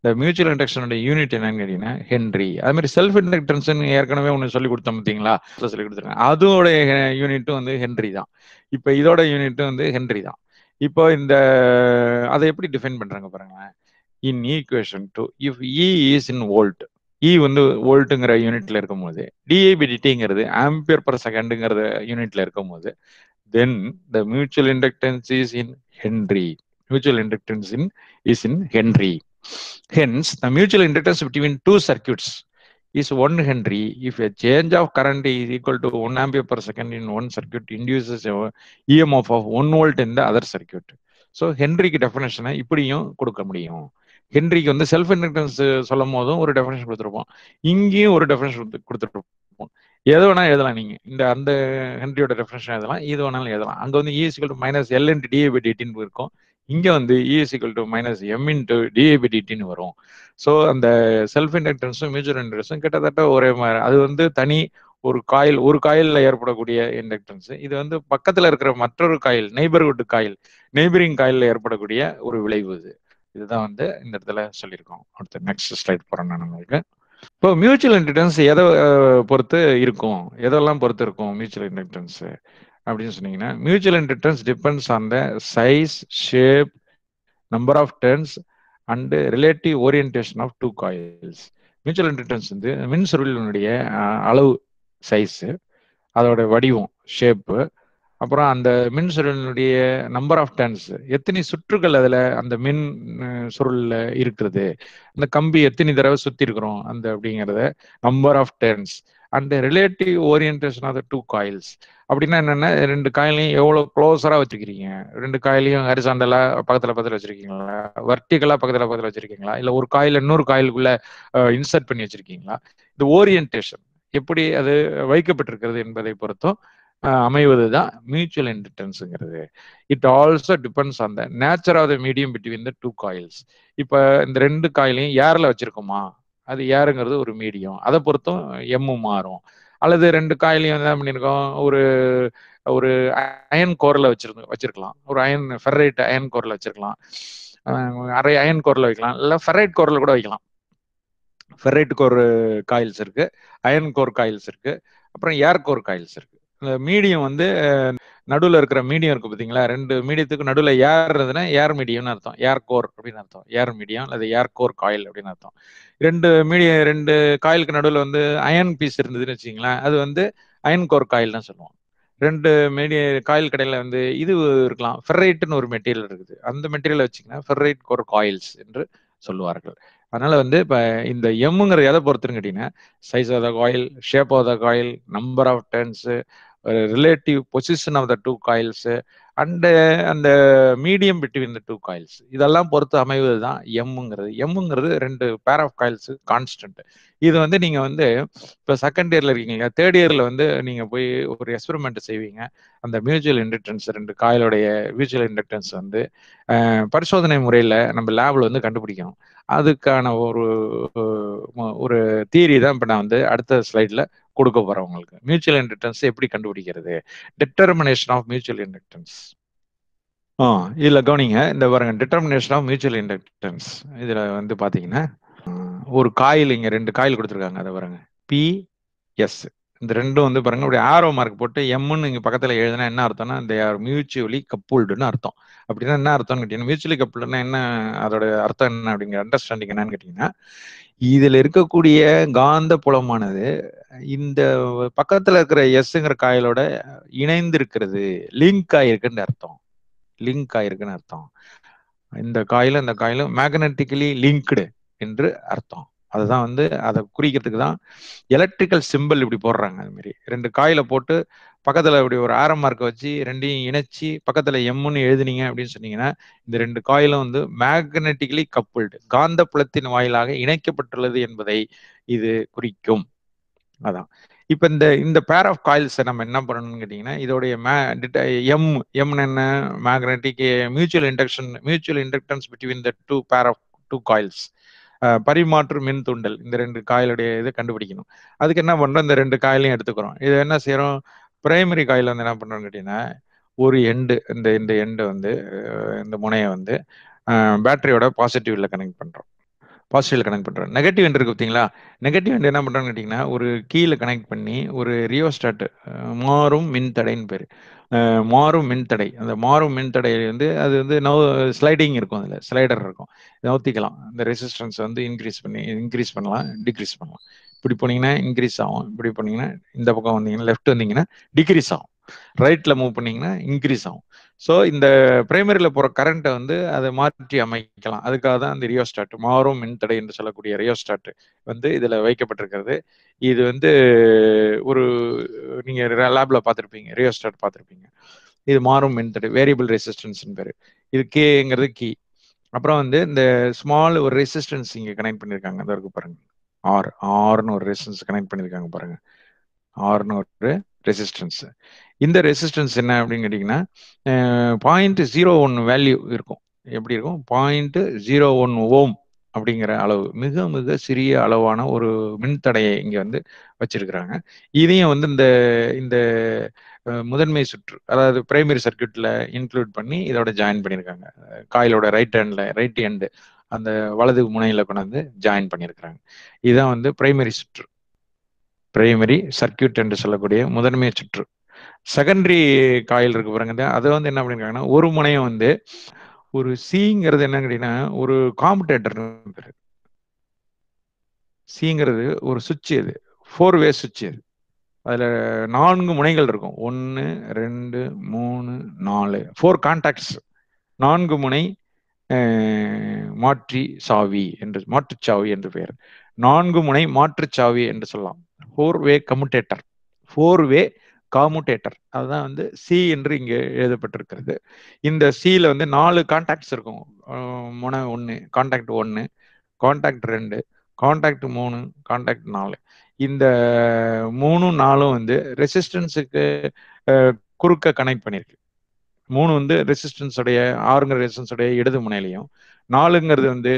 இந்த மியூச்சுவல் இண்டக்ஷனுடைய யூனிட் என்னன்னு கேட்டீங்கன்னா ஹென்ரி அது மாதிரி செல்ஃப் இண்டக்டன்ஸ் ஏற்கனவே ஒன்று சொல்லி கொடுத்தோம் பார்த்தீங்களா சொல்லி கொடுத்துருக்கேன் அதோட யூனிட்டும் வந்து ஹென்ரி தான் இப்போ இதோட யூனிட்டும் வந்து ஹென்ரி தான் இப்போ இந்த அதை எப்படி டிஃபைன் பண்ணுறாங்க பாருங்களேன் in equation two if E is in volt E வந்து வோல்ட்டுங்கிற யூனிட்ல இருக்கும்போது டிஏபிடிடிங்கிறது ஆம்பியர் பர் செகண்டுங்கிற யூனிட்ல இருக்கும்போது then the mutual inductance is in henry mutual inductance in is in henry hence the mutual inductance between two circuits is 1 henry if a change of current is equal to 1 ampere per second in one circuit induces a emf of 1 volt in the other circuit so ஹென்ரிக்கு டெஃபினேஷனை இப்படியும் கொடுக்க முடியும் ஹென்ரிக்கு வந்து self inductance சொல்லும் போதும் ஒரு definition கொடுத்துருப்போம் இங்கேயும் ஒரு டெஃபினேஷன் கொடுத்துருப்போம் எது வேணா எழுதலாம் நீங்க இந்த அந்த ஹென்ரியோட டெஃபினேஷன் எழுதலாம் இது வேணாலும் எழுதலாம் அங்க வந்து இஎஸ்கல் minus L into dI by டிடின்னு இருக்கும் இங்கே வந்து இஎஸ்இக்கல் டு மைனஸ் எம் இன்டு டிஏபிடிடின்னு வரும் ஸோ அந்த செல்ஃப் இண்டக்டன்ஸும் மியூச்சுவல் இண்டக்டன்ஸும் கிட்டத்தட்ட ஒரே மாதிரி அது வந்து தனி ஒரு காயில் ஒரு காயிலில் ஏற்படக்கூடிய இண்டக்டன்ஸ் இது வந்து பக்கத்தில் இருக்கிற மற்றொரு காயில் நெய்பர்ஹுட் காயில் நெய்பரிங் காயிலில் ஏற்படக்கூடிய ஒரு விளைவு இது இதுதான் வந்து இந்த இடத்துல சொல்லியிருக்கோம் அடுத்து நெக்ஸ்ட் ஸ்லைட் போகிறேன் நான் நம்மளுக்கு இப்போ மியூச்சுவல் இண்டக்டன்ஸ் எதை பொறுத்து இருக்கும் எதெல்லாம் பொறுத்து இருக்கும் மியூச்சுவல் இண்டக்டன்ஸு அப்படின்னு சொன்னீங்கன்னா mutual and returns depends on the size shape number of turns and relative orientation of two coils mutual and வந்து மின் சுருளினுடைய அளவு சைஸு அதோட வடிவம் ஷேப்பு அப்புறம் அந்த மின் சுருளினுடைய நம்பர் ஆஃப் டர்ன்ஸ் எத்தனை சுற்றுகள் அதில் அந்த மின் சுருளில் இருக்கிறது அந்த கம்பி எத்தனை தடவை சுற்றி இருக்கிறோம் அந்த அப்படிங்கிறத number of turns and relative orientation of the two coils அப்படின்னா என்னென்ன ரெண்டு காயிலையும் எவ்வளோ க்ளோஸராக வச்சுருக்கீங்க ரெண்டு காயிலையும் ஹரிசாண்டலாக பக்கத்தில் பக்கத்தில் வச்சுருக்கீங்களா வர்டிகலாக பக்கத்தில் பக்கத்தில் வச்சுருக்கீங்களா இல்லை ஒரு காயில் இன்னொரு காயிலுக்குள்ளே இன்சர்ட் பண்ணி வச்சுருக்கீங்களா இந்த ஓரியன்டேஷன் எப்படி அது வைக்கப்பட்டிருக்கிறது என்பதை பொறுத்தும் அமைவது தான் மியூச்சுவல் இன்டென்ஸுங்கிறது it also depends on the nature of the medium between the two coils இப்போ இந்த ரெண்டு காயிலையும் ஏரில் வச்சுருக்குமா அது ஏருங்கிறது ஒரு மீடியம் அதை பொறுத்தும் எம்மும் மாறும் அல்லது ரெண்டு காயிலையும் என்ன பண்ணியிருக்கோம் ஒரு ஒரு அயன் கோரில் வச்சிருந்து வச்சிருக்கலாம் ஒரு அயன் ஃபெர்ரைட் அயன் கோரில் வச்சிருக்கலாம் அரை அயன் கோரில் வைக்கலாம் இல்லை ஃபெர்ரைட் கோரில் கூட வைக்கலாம் ஃபெர்ரைட் கோர் காயில்ஸ் இருக்கு அயன் கோர் காயில்ஸ் இருக்கு அப்புறம் ஏர் கோர் காயில்ஸ் இருக்கு இந்த மீடியம் வந்து நடுவில் இருக்கிற மீடியம் இருக்கு பார்த்தீங்களா ரெண்டு மீடியத்துக்கு நடுவில் ஏர் இருந்ததுன்னா ஏர் மீடியம்னு அர்த்தம் ஏர் கோர் அப்படின்னு அர்த்தம் ஏர் மீடியம் அல்லது ஏர் கோர் காயில் அப்படின்னு அர்த்தம் ரெண்டு மீடியம் ரெண்டு காயிலுக்கு நடுவில் வந்து அயன் பீஸ் இருந்ததுன்னு வச்சுங்களேன் அது வந்து அயன் கோர் காயில் தான் சொல்லுவோம் ரெண்டு மீடிய காயில் கடையில் வந்து இது இருக்கலாம் ஃபெர்ரைட்னு ஒரு மெட்டீரியல் இருக்குது அந்த மெட்டீரியலை வச்சிங்கன்னா ஃபெர்ரைட் கோர் காயில்ஸ் என்று சொல்லுவார்கள் அதனால வந்து இப்போ இந்த எம்முங்கிற எதை பொறுத்துன்னு கேட்டீங்கன்னா size of the coil shape of the coil number of turns relative position of the two coils and அந்த medium between the two coils இதெல்லாம் பொறுத்து அமைவது தான் எம்முங்கிறது எம்முங்கிறது ரெண்டு பேர் ஆஃப் காயில்ஸு கான்ஸ்டன்ட் இது வந்து நீங்கள் வந்து இப்போ செகண்ட் இயரில் இருக்கீங்க தேர்ட் இயரில் வந்து நீங்கள் போய் ஒரு எக்ஸ்பெரிமெண்ட் செய்வீங்க அந்த மியூச்சுவல் இண்டக்டன்ஸ் ரெண்டு காயிலுடைய மியூச்சுவல் இண்டக்டன்ஸ் வந்து பரிசோதனை முறையில் நம்ம லேபில் வந்து கண்டுபிடிக்கணும் அதுக்கான ஒரு ஒரு தீரி தான் இப்போ நான் வந்து அடுத்த ஸ்லைடில் கொடுக்க போறவங்களுக்கு மியூச்சுவல் இண்டக்டன்ஸ் எப்படி கண்டுபிடிக்கிறது டிட்டர்மினேஷன் ஆஃப் மியூச்சுவல் இண்டக்டன்ஸ் ஆ இதில் கவனிங்க இந்த பாருங்க டிட்டர்மினேஷன் ஆஃப் மியூச்சுவல் இண்டக்டன்ஸ் இதில் வந்து பார்த்தீங்கன்னா ஒரு காயில் இங்கே ரெண்டு காயில் கொடுத்துருக்காங்க அதை பாருங்க பி எஸ் இந்த ரெண்டும் வந்து பாருங்க அப்படி ஆரோ மார்க் போட்டு எம்னு இங்கே பக்கத்தில் எழுதுனா என்ன அர்த்தம்னா இந்த ஆர் மியூச்சுவலி கப்புல்டுன்னு அர்த்தம் அப்படின்னா என்ன அர்த்தம்னு கேட்டீங்கன்னா மியூச்சுவலி கப்புல்டுனா என்ன அதோட அர்த்தம் என்ன அப்படிங்கிற அண்டர்ஸ்டாண்டிங் என்னன்னு கேட்டிங்கன்னா இதில் இருக்கக்கூடிய காந்த புலமானது இந்த பக்கத்துல இருக்கிற எஸ்ங்கிற காயலோட இணைந்து இருக்கிறது லிங்க் ஆயிருக்குன்னு அர்த்தம் லிங்க் ஆயிருக்குன்னு அர்த்தம் இந்த காயிலும் இந்த காயிலும் மேக்னட்டிக்கலி லிங்க்டு என்று அர்த்தம் அதுதான் வந்து அதை குறிக்கிறதுக்கு தான் எலக்ட்ரிக்கல் சிம்பிள் இப்படி போடுறாங்க அது மாதிரி ரெண்டு காயில போட்டு பக்கத்துல இப்படி ஒரு ஆரம் மார்க்கை வச்சு ரெண்டையும் இணைச்சி பக்கத்துல எம்முன்னு எழுதுனீங்க அப்படின்னு சொன்னீங்கன்னா இந்த ரெண்டு காயிலும் வந்து மேக்னட்டிக்கலி கப்புள்டு காந்த புலத்தின் வாயிலாக இணைக்கப்பட்டுள்ளது என்பதை இது குறிக்கும் அதான் இப்போ இந்த இந்த பேர் ஆஃப் காயில்ஸை நம்ம என்ன பண்ணணும்னு கேட்டிங்கன்னா இதோடைய மே எம் எம்னு என்ன magnetic mutual induction mutual inductance between the two pair of two coils பரிமாற்று மின் தூண்டல் இந்த ரெண்டு காயிலுடைய இதை கண்டுபிடிக்கணும் அதுக்கு என்ன பண்ணுறோம் இந்த ரெண்டு காயிலையும் எடுத்துக்கிறோம் இதை என்ன செய்கிறோம் பிரைமரி காயில் வந்து என்ன பண்ணுறோம்னு கேட்டிங்கன்னா ஒரு எண்டு இந்த இந்த எண்டு வந்து இந்த முனையை வந்து பேட்டரியோட பாசிட்டிவ்ல கனெக்ட் பண்ணுறோம் பாசிட்டிவ்ல கனெக்ட் பண்றேன் நெகட்டிவ் எண்ட் இருக்கு பார்த்தீங்களா நெகட்டிவ் எண்ட் என்ன பண்றான்னு கேட்டீங்கன்னா ஒரு கீழே கனெக்ட் பண்ணி ஒரு ரியோஸ்டாட் மாறும் மின் தடைன்னு பேர் மாறும் மின் தடை அந்த மாறும் மின் தடை வந்து அது வந்து நோ ஸ்லைடிங் இருக்கும் அதில் ஸ்லைடர் இருக்கும் நவுத்திக்கலாம் இந்த ரெசிஸ்டன்ஸ் வந்து இன்க்ரீஸ் பண்ணி இன்க்ரீஸ் பண்ணலாம் டிக்ரீஸ் பண்ணலாம் இப்படி போனீங்கன்னா இன்க்ரீஸ் ஆகும் இப்படி போனீங்கன்னா இந்த பக்கம் வந்தீங்கன்னா லெஃப்ட் வந்தீங்கன்னா டிக்ரீஸ் ஆகும் ரைட்ல மூவ் பண்ணீங்கன்னா இன்க்ரீஸ் ஆகும் ஸோ இந்த பிரைமரியில் போகிற கரண்ட்டை வந்து அதை மாற்றி அமைக்கலாம் அதுக்காக தான் அந்த ரியோஸ்டாட் மாறும் மின்தடை என்று சொல்லக்கூடிய ரியோஸ்டாட் வந்து இதில் வைக்கப்பட்டிருக்கிறது இது வந்து ஒரு நீங்கள் லேபில் பார்த்துருப்பீங்க ரியோஸ்டாட் பார்த்துருப்பீங்க இது மாறும் மின்தடை வேரியபிள் ரெசிஸ்டன்ஸ்னு பேர் இது கேங்கிறது கீ அப்புறம் வந்து இந்த ஸ்மால் ஒரு ரெசிஸ்டன்ஸ் இங்கே கனெக்ட் பண்ணியிருக்காங்க அந்த வரைக்கும் பாருங்க ஆர் ஆர்னு ஒரு ரெசிஸ்டன்ஸ் கனெக்ட் பண்ணியிருக்காங்க பாருங்க ஆர்னு ஒரு ரெசிஸ்டன்ஸ் இந்த ரெசிஸ்டன்ஸ் என்ன அப்படின்னு கேட்டிங்கன்னா பாயிண்ட் ஜீரோ ஒன் வேல்யூ இருக்கும் எப்படி இருக்கும் பாயிண்ட் ஜீரோ ஒன் ஓம் அப்படிங்கிற அளவு மிக மிக சிறிய அளவான ஒரு மின்தடையை இங்கே வந்து வச்சிருக்கிறாங்க இதையும் வந்து இந்த இந்த முதன்மை சுற்று அதாவது பிரைமரி சர்க்கியூட்டில் இன்க்ளூட் பண்ணி இதோட ஜாயின் பண்ணியிருக்காங்க காயிலோட ரைட் ஹேண்டில் ரைட் ஹேண்டு அந்த வலது முனையில் கொண்டாந்து ஜாயின் பண்ணியிருக்கிறாங்க இதுதான் வந்து பிரைமரி சுற்று பிரைமரி சர்க்கியூட் என்று சொல்லக்கூடிய முதன்மை சுற்று செகண்டரி காயில் இருக்கு பாருங்க அதை வந்து என்ன பண்ணியிருக்காங்கன்னா ஒரு முனையம் வந்து ஒரு சிங்கிறது என்ன ஒரு காம்படேட்டர் சிங்கிறது ஒரு சுவிட்ச் அது ஃபோர் வே சுவிட்ச் அது அதில் நான்கு முனைகள் இருக்கும் ஒன்று ரெண்டு மூணு நாலு ஃபோர் கான்டாக்ட்ஸ் நான்கு முனை மாற்றி சாவி என்று மாற்றுச்சாவி என்று பெயர் நான்கு முனை மாற்றுச்சாவி என்று சொல்லலாம் four way commutator four way commutator அதுதான் வந்து சி என்று இங்கே எழுதப்பட்டிருக்கிறது இந்த சியில் வந்து நாலு கான்டாக்ட்ஸ் இருக்கும் முனை ஒன்று கான்டாக்ட் ஒன்று கான்டாக்ட் ரெண்டு கான்டாக்ட் மூணு கான்டாக்ட் நாலு இந்த மூணும் நாலும் வந்து ரெசிஸ்டன்ஸுக்கு குறுக்க கனெக்ட் பண்ணியிருக்கு மூணு வந்து ரெசிஸ்டன்ஸோடைய ஆறுங்கிற ரெசிஸ்டன்ஸோடைய இடது முனையிலையும் நாலுங்கிறது வந்து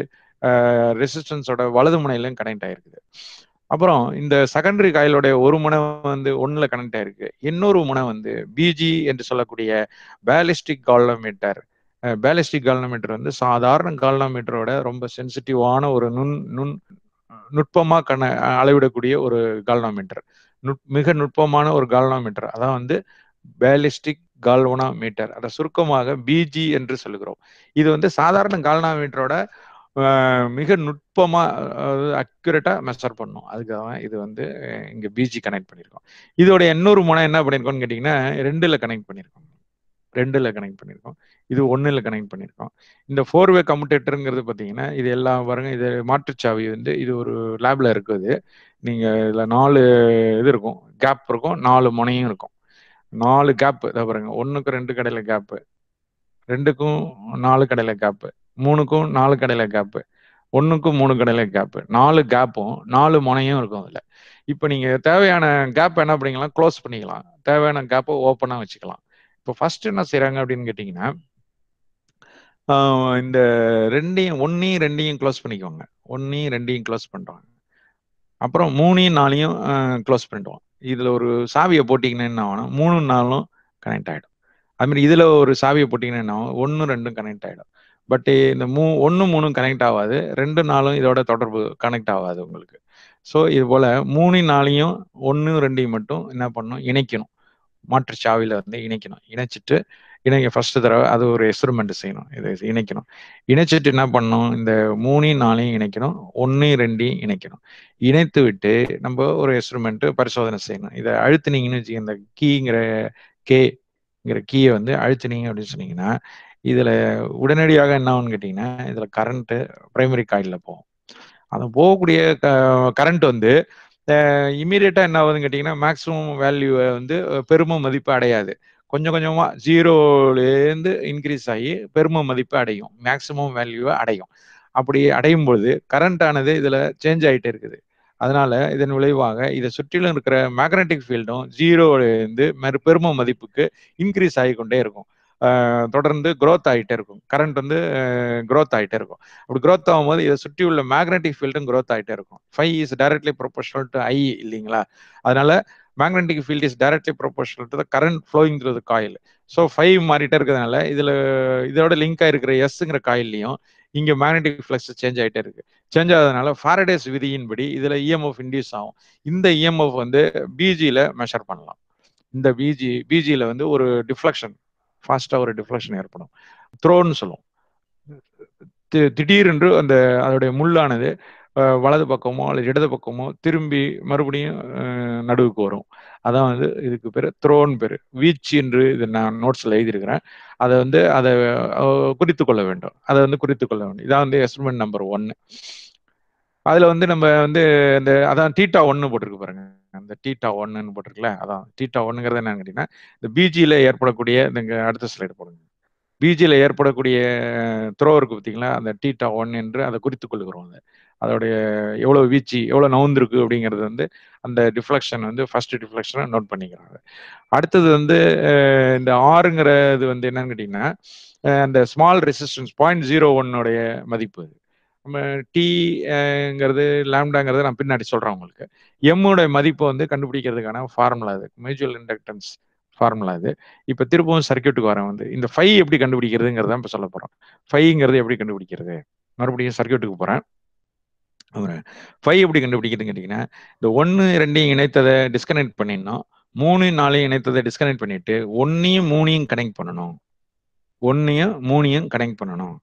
ரெசிஸ்டன்ஸோட வலது முனையிலையும் கனெக்ட் ஆகிருக்குது அப்புறம் இந்த செகண்டரி காயிலுடைய ஒரு முனை வந்து ஒன்றில் கனெக்ட் ஆயிருக்கு இன்னொரு முனை வந்து பிஜி என்று சொல்லக்கூடிய பேலிஸ்டிக் கால்னோமீட்டர் பேலிஸ்டிக் கால்னோமீட்டர் வந்து சாதாரண கால்னோமீட்டரோட ரொம்ப சென்சிட்டிவான ஒரு நுண் நுண் நுட்பமாக கண அளவிடக்கூடிய ஒரு கால்னோமீட்டர் நுட் மிக நுட்பமான ஒரு கால்னோமீட்டர் அதான் வந்து பேலிஸ்டிக் கால்வனா மீட்டர் அதை சுருக்கமாக பிஜி என்று சொல்லுகிறோம் இது வந்து சாதாரண கால்னா மீட்டரோட மிக நுட்பமாக அக்யூரேட்டாக மெஷர் பண்ணும் அதுக்காக இது வந்து இங்கே பிஜி கனெக்ட் பண்ணியிருக்கோம் இதோட இன்னொரு முனை என்ன பண்ணியிருக்கோம்னு கேட்டிங்கன்னா ரெண்டில் கனெக்ட் பண்ணியிருக்கோம் ரெண்டில் கனெக்ட் பண்ணியிருக்கோம் இது ஒன்றில் கனெக்ட் பண்ணியிருக்கோம் இந்த ஃபோர் வே கம்யூட்டேட்டருங்கிறது பார்த்தீங்கன்னா இது எல்லாம் பாருங்க இது மாற்றுச்சாவி வந்து இது ஒரு லேபில் இருக்குது நீங்கள் இதில் நாலு இது இருக்கும் கேப் இருக்கும் நாலு முனையும் இருக்கும் நாலு கேப்பு இதை பாருங்க ஒன்றுக்கு ரெண்டு கடையில் கேப்பு ரெண்டுக்கும் நாலு கடையில் கேப்பு மூணுக்கும் நாலு கடையில கேப்பு ஒன்றுக்கும் மூணு கடையில கேப்பு நாலு கேப்பும் நாலு முனையும் இருக்கும் அதில் இப்போ நீங்கள் தேவையான கேப் என்ன பண்ணிக்கலாம் க்ளோஸ் பண்ணிக்கலாம் தேவையான கேப்பை ஓப்பனாக வச்சுக்கலாம் இப்போ ஃபர்ஸ்ட் என்ன செய்கிறாங்க அப்படின்னு கேட்டிங்கன்னா இந்த ரெண்டையும் ஒன்றையும் ரெண்டையும் க்ளோஸ் பண்ணிக்குவாங்க ஒன்றையும் ரெண்டையும் க்ளோஸ் பண்ணுறாங்க அப்புறம் மூணையும் நாளையும் க்ளோஸ் பண்ணிடுவோம் இதில் ஒரு சாவியை போட்டிங்கன்னா என்ன ஆகும் மூணு நாளும் கனெக்ட் ஆகிடும் அதுமாதிரி இதில் ஒரு சாவியை போட்டிங்கன்னா என்ன ஆகும் ஒன்று ரெண்டும் கனெக்ட் ஆகிடும் பட் இந்த மூ ஒன்று மூணும் கனெக்ட் ஆகாது ரெண்டு நாளும் இதோட தொடர்பு கனெக்ட் ஆகாது உங்களுக்கு ஸோ இது போல் மூணு நாளையும் ஒன்று ரெண்டையும் மட்டும் என்ன பண்ணணும் இணைக்கணும் மாற்றுச்சாவியில் வந்து இணைக்கணும் இணைச்சிட்டு இணைங்க ஃபர்ஸ்ட் தடவை அது ஒரு எக்ஸ்பெரிமெண்ட் செய்யணும் இதை இணைக்கணும் இணைச்சிட்டு என்ன பண்ணணும் இந்த மூணையும் நாளையும் இணைக்கணும் ஒன்று ரெண்டையும் இணைக்கணும் இணைத்து விட்டு நம்ம ஒரு எக்ஸ்பெரிமெண்ட்டு பரிசோதனை செய்யணும் இதை அழுத்துனீங்கன்னு வச்சுக்க இந்த கீங்கிற கேங்கிற கீயை வந்து அழுத்துனீங்க அப்படின்னு சொன்னீங்கன்னா இதில் உடனடியாக என்ன ஆகும்னு கேட்டிங்கன்னா இதில் கரண்ட்டு ப்ரைமரி காயிலில் போகும் அந்த போகக்கூடிய க கரண்ட் வந்து இமீடியட்டாக என்ன ஆகுதுன்னு கேட்டிங்கன்னா மேக்ஸிமம் வேல்யூவை வந்து பெரும மதிப்பு அடையாது கொஞ்சம் கொஞ்சமாக ஜீரோலேருந்து இன்க்ரீஸ் ஆகி பெரும மதிப்பு அடையும் மேக்ஸிமம் வேல்யூவை அடையும் அப்படி அடையும் பொழுது கரண்ட் ஆனது இதில் சேஞ்ச் ஆகிட்டு இருக்குது அதனால இதன் விளைவாக இதை சுற்றிலும் இருக்கிற மேக்னட்டிக் ஃபீல்டும் ஜீரோலேருந்து மறு பெரும மதிப்புக்கு இன்க்ரீஸ் ஆகி கொண்டே இருக்கும் தொடர்ந்து க்ரோத் ஆகிட்டே இருக்கும் கரண்ட் வந்து க்ரோத் ஆகிட்டே இருக்கும் அப்படி க்ரோத் ஆகும்போது இதை சுற்றி உள்ள மேக்னெட்டிக் ஃபீல்டும் க்ரோத் ஆகிட்டே இருக்கும் phi is directly proportional to I இல்லைங்களா அதனால magnetic field is directly proportional to the current flowing through the coil so phi மாறிட்டே இருக்கிறதுனால இதில் இதோட லிங்க் ஆகிருக்கிற எஸ்ங்கிற காயில்லையும் இங்கே மேக்னெட்டிக் ஃப்ளக்ஸ் சேஞ்ச் ஆகிட்டே இருக்கு சேஞ்ச் ஆகிறதுனால ஃபாரடேஸ் விதியின்படி இதில் இஎம்எஃப் இன்டியூஸ் ஆகும் இந்த இஎம்எஃப் e வந்து பிஜியில் மெஷர் பண்ணலாம் இந்த பிஜி பிஜியில் வந்து ஒரு டிஃப்ளக்ஷன் ஃபாஸ்ட்டாக ஒரு டிஃப்ரெஷன் ஏற்படும் த்ரோன்னு சொல்லுவோம் திடீரென்று அந்த அதோடைய முள்ளானது வலது பக்கமோ அல்லது இடது பக்கமோ திரும்பி மறுபடியும் நடுவுக்கு வரும் அதான் வந்து இதுக்கு பேர் த்ரோன் பேர் வீச்சு என்று இது நான் நோட்ஸில் எழுதியிருக்கிறேன் அதை வந்து அதை குறித்து கொள்ள வேண்டும் அதை வந்து குறித்து கொள்ள வேண்டும் இதான் வந்து எஸ்பிரிமெண்ட் நம்பர் ஒன்று அதில் வந்து நம்ம வந்து இந்த அதான் டீட்டா ஒன்று போட்டிருக்கு பாருங்க அந்த டீட்டா ஒன்றுன்னு போட்டிருக்கல அதான் டீட்டா ஒன்றுங்கிறது என்னன்னு கேட்டிங்கன்னா இந்த பிஜியில் ஏற்படக்கூடிய இந்த அடுத்த ஸ்லைடு போடுங்க பிஜியில் ஏற்படக்கூடிய துறவு இருக்கு பார்த்தீங்களா அந்த டீட்டா ஒன் என்று அதை குறித்து கொள்கிறோம் அது அதோடைய எவ்வளோ வீச்சு எவ்வளோ இருக்கு அப்படிங்கிறது வந்து அந்த டிஃப்ளெக்ஷன் வந்து ஃபர்ஸ்ட் டிஃப்ளெக்ஷனை நோட் பண்ணிக்கிறாங்க அடுத்தது வந்து இந்த ஆறுங்கிறது வந்து என்னன்னு கேட்டிங்கன்னா அந்த ஸ்மால் ரெசிஸ்டன்ஸ் பாயிண்ட் ஜீரோ ஒன்னுடைய மதிப்பு அது நம்ம டீங்கிறது லேம்டாங்கிறது நான் பின்னாடி சொல்கிறேன் உங்களுக்கு எம்முடைய மதிப்பை வந்து கண்டுபிடிக்கிறதுக்கான ஃபார்முலா இது மியூச்சுவல் இண்டக்டன்ஸ் ஃபார்முலா இது இப்போ திரும்பவும் சர்க்கியூட்டுக்கு வரேன் வந்து இந்த ஃபை எப்படி கண்டுபிடிக்கிறதுங்கிறத இப்போ சொல்ல போகிறோம் ஃபைங்கிறது எப்படி கண்டுபிடிக்கிறது மறுபடியும் சர்க்கியூட்டுக்கு போகிறேன் ஃபைவ் எப்படி கண்டுபிடிக்கிறதுன்னு கேட்டிங்கன்னா இந்த ஒன்று ரெண்டையும் இணைத்ததை டிஸ்கனெக்ட் பண்ணிடணும் மூணு நாலையும் இணைத்ததை டிஸ்கனெக்ட் பண்ணிட்டு ஒன்றையும் மூணையும் கனெக்ட் பண்ணணும் ஒன்றையும் மூணையும் கனெக்ட் பண்ணணும்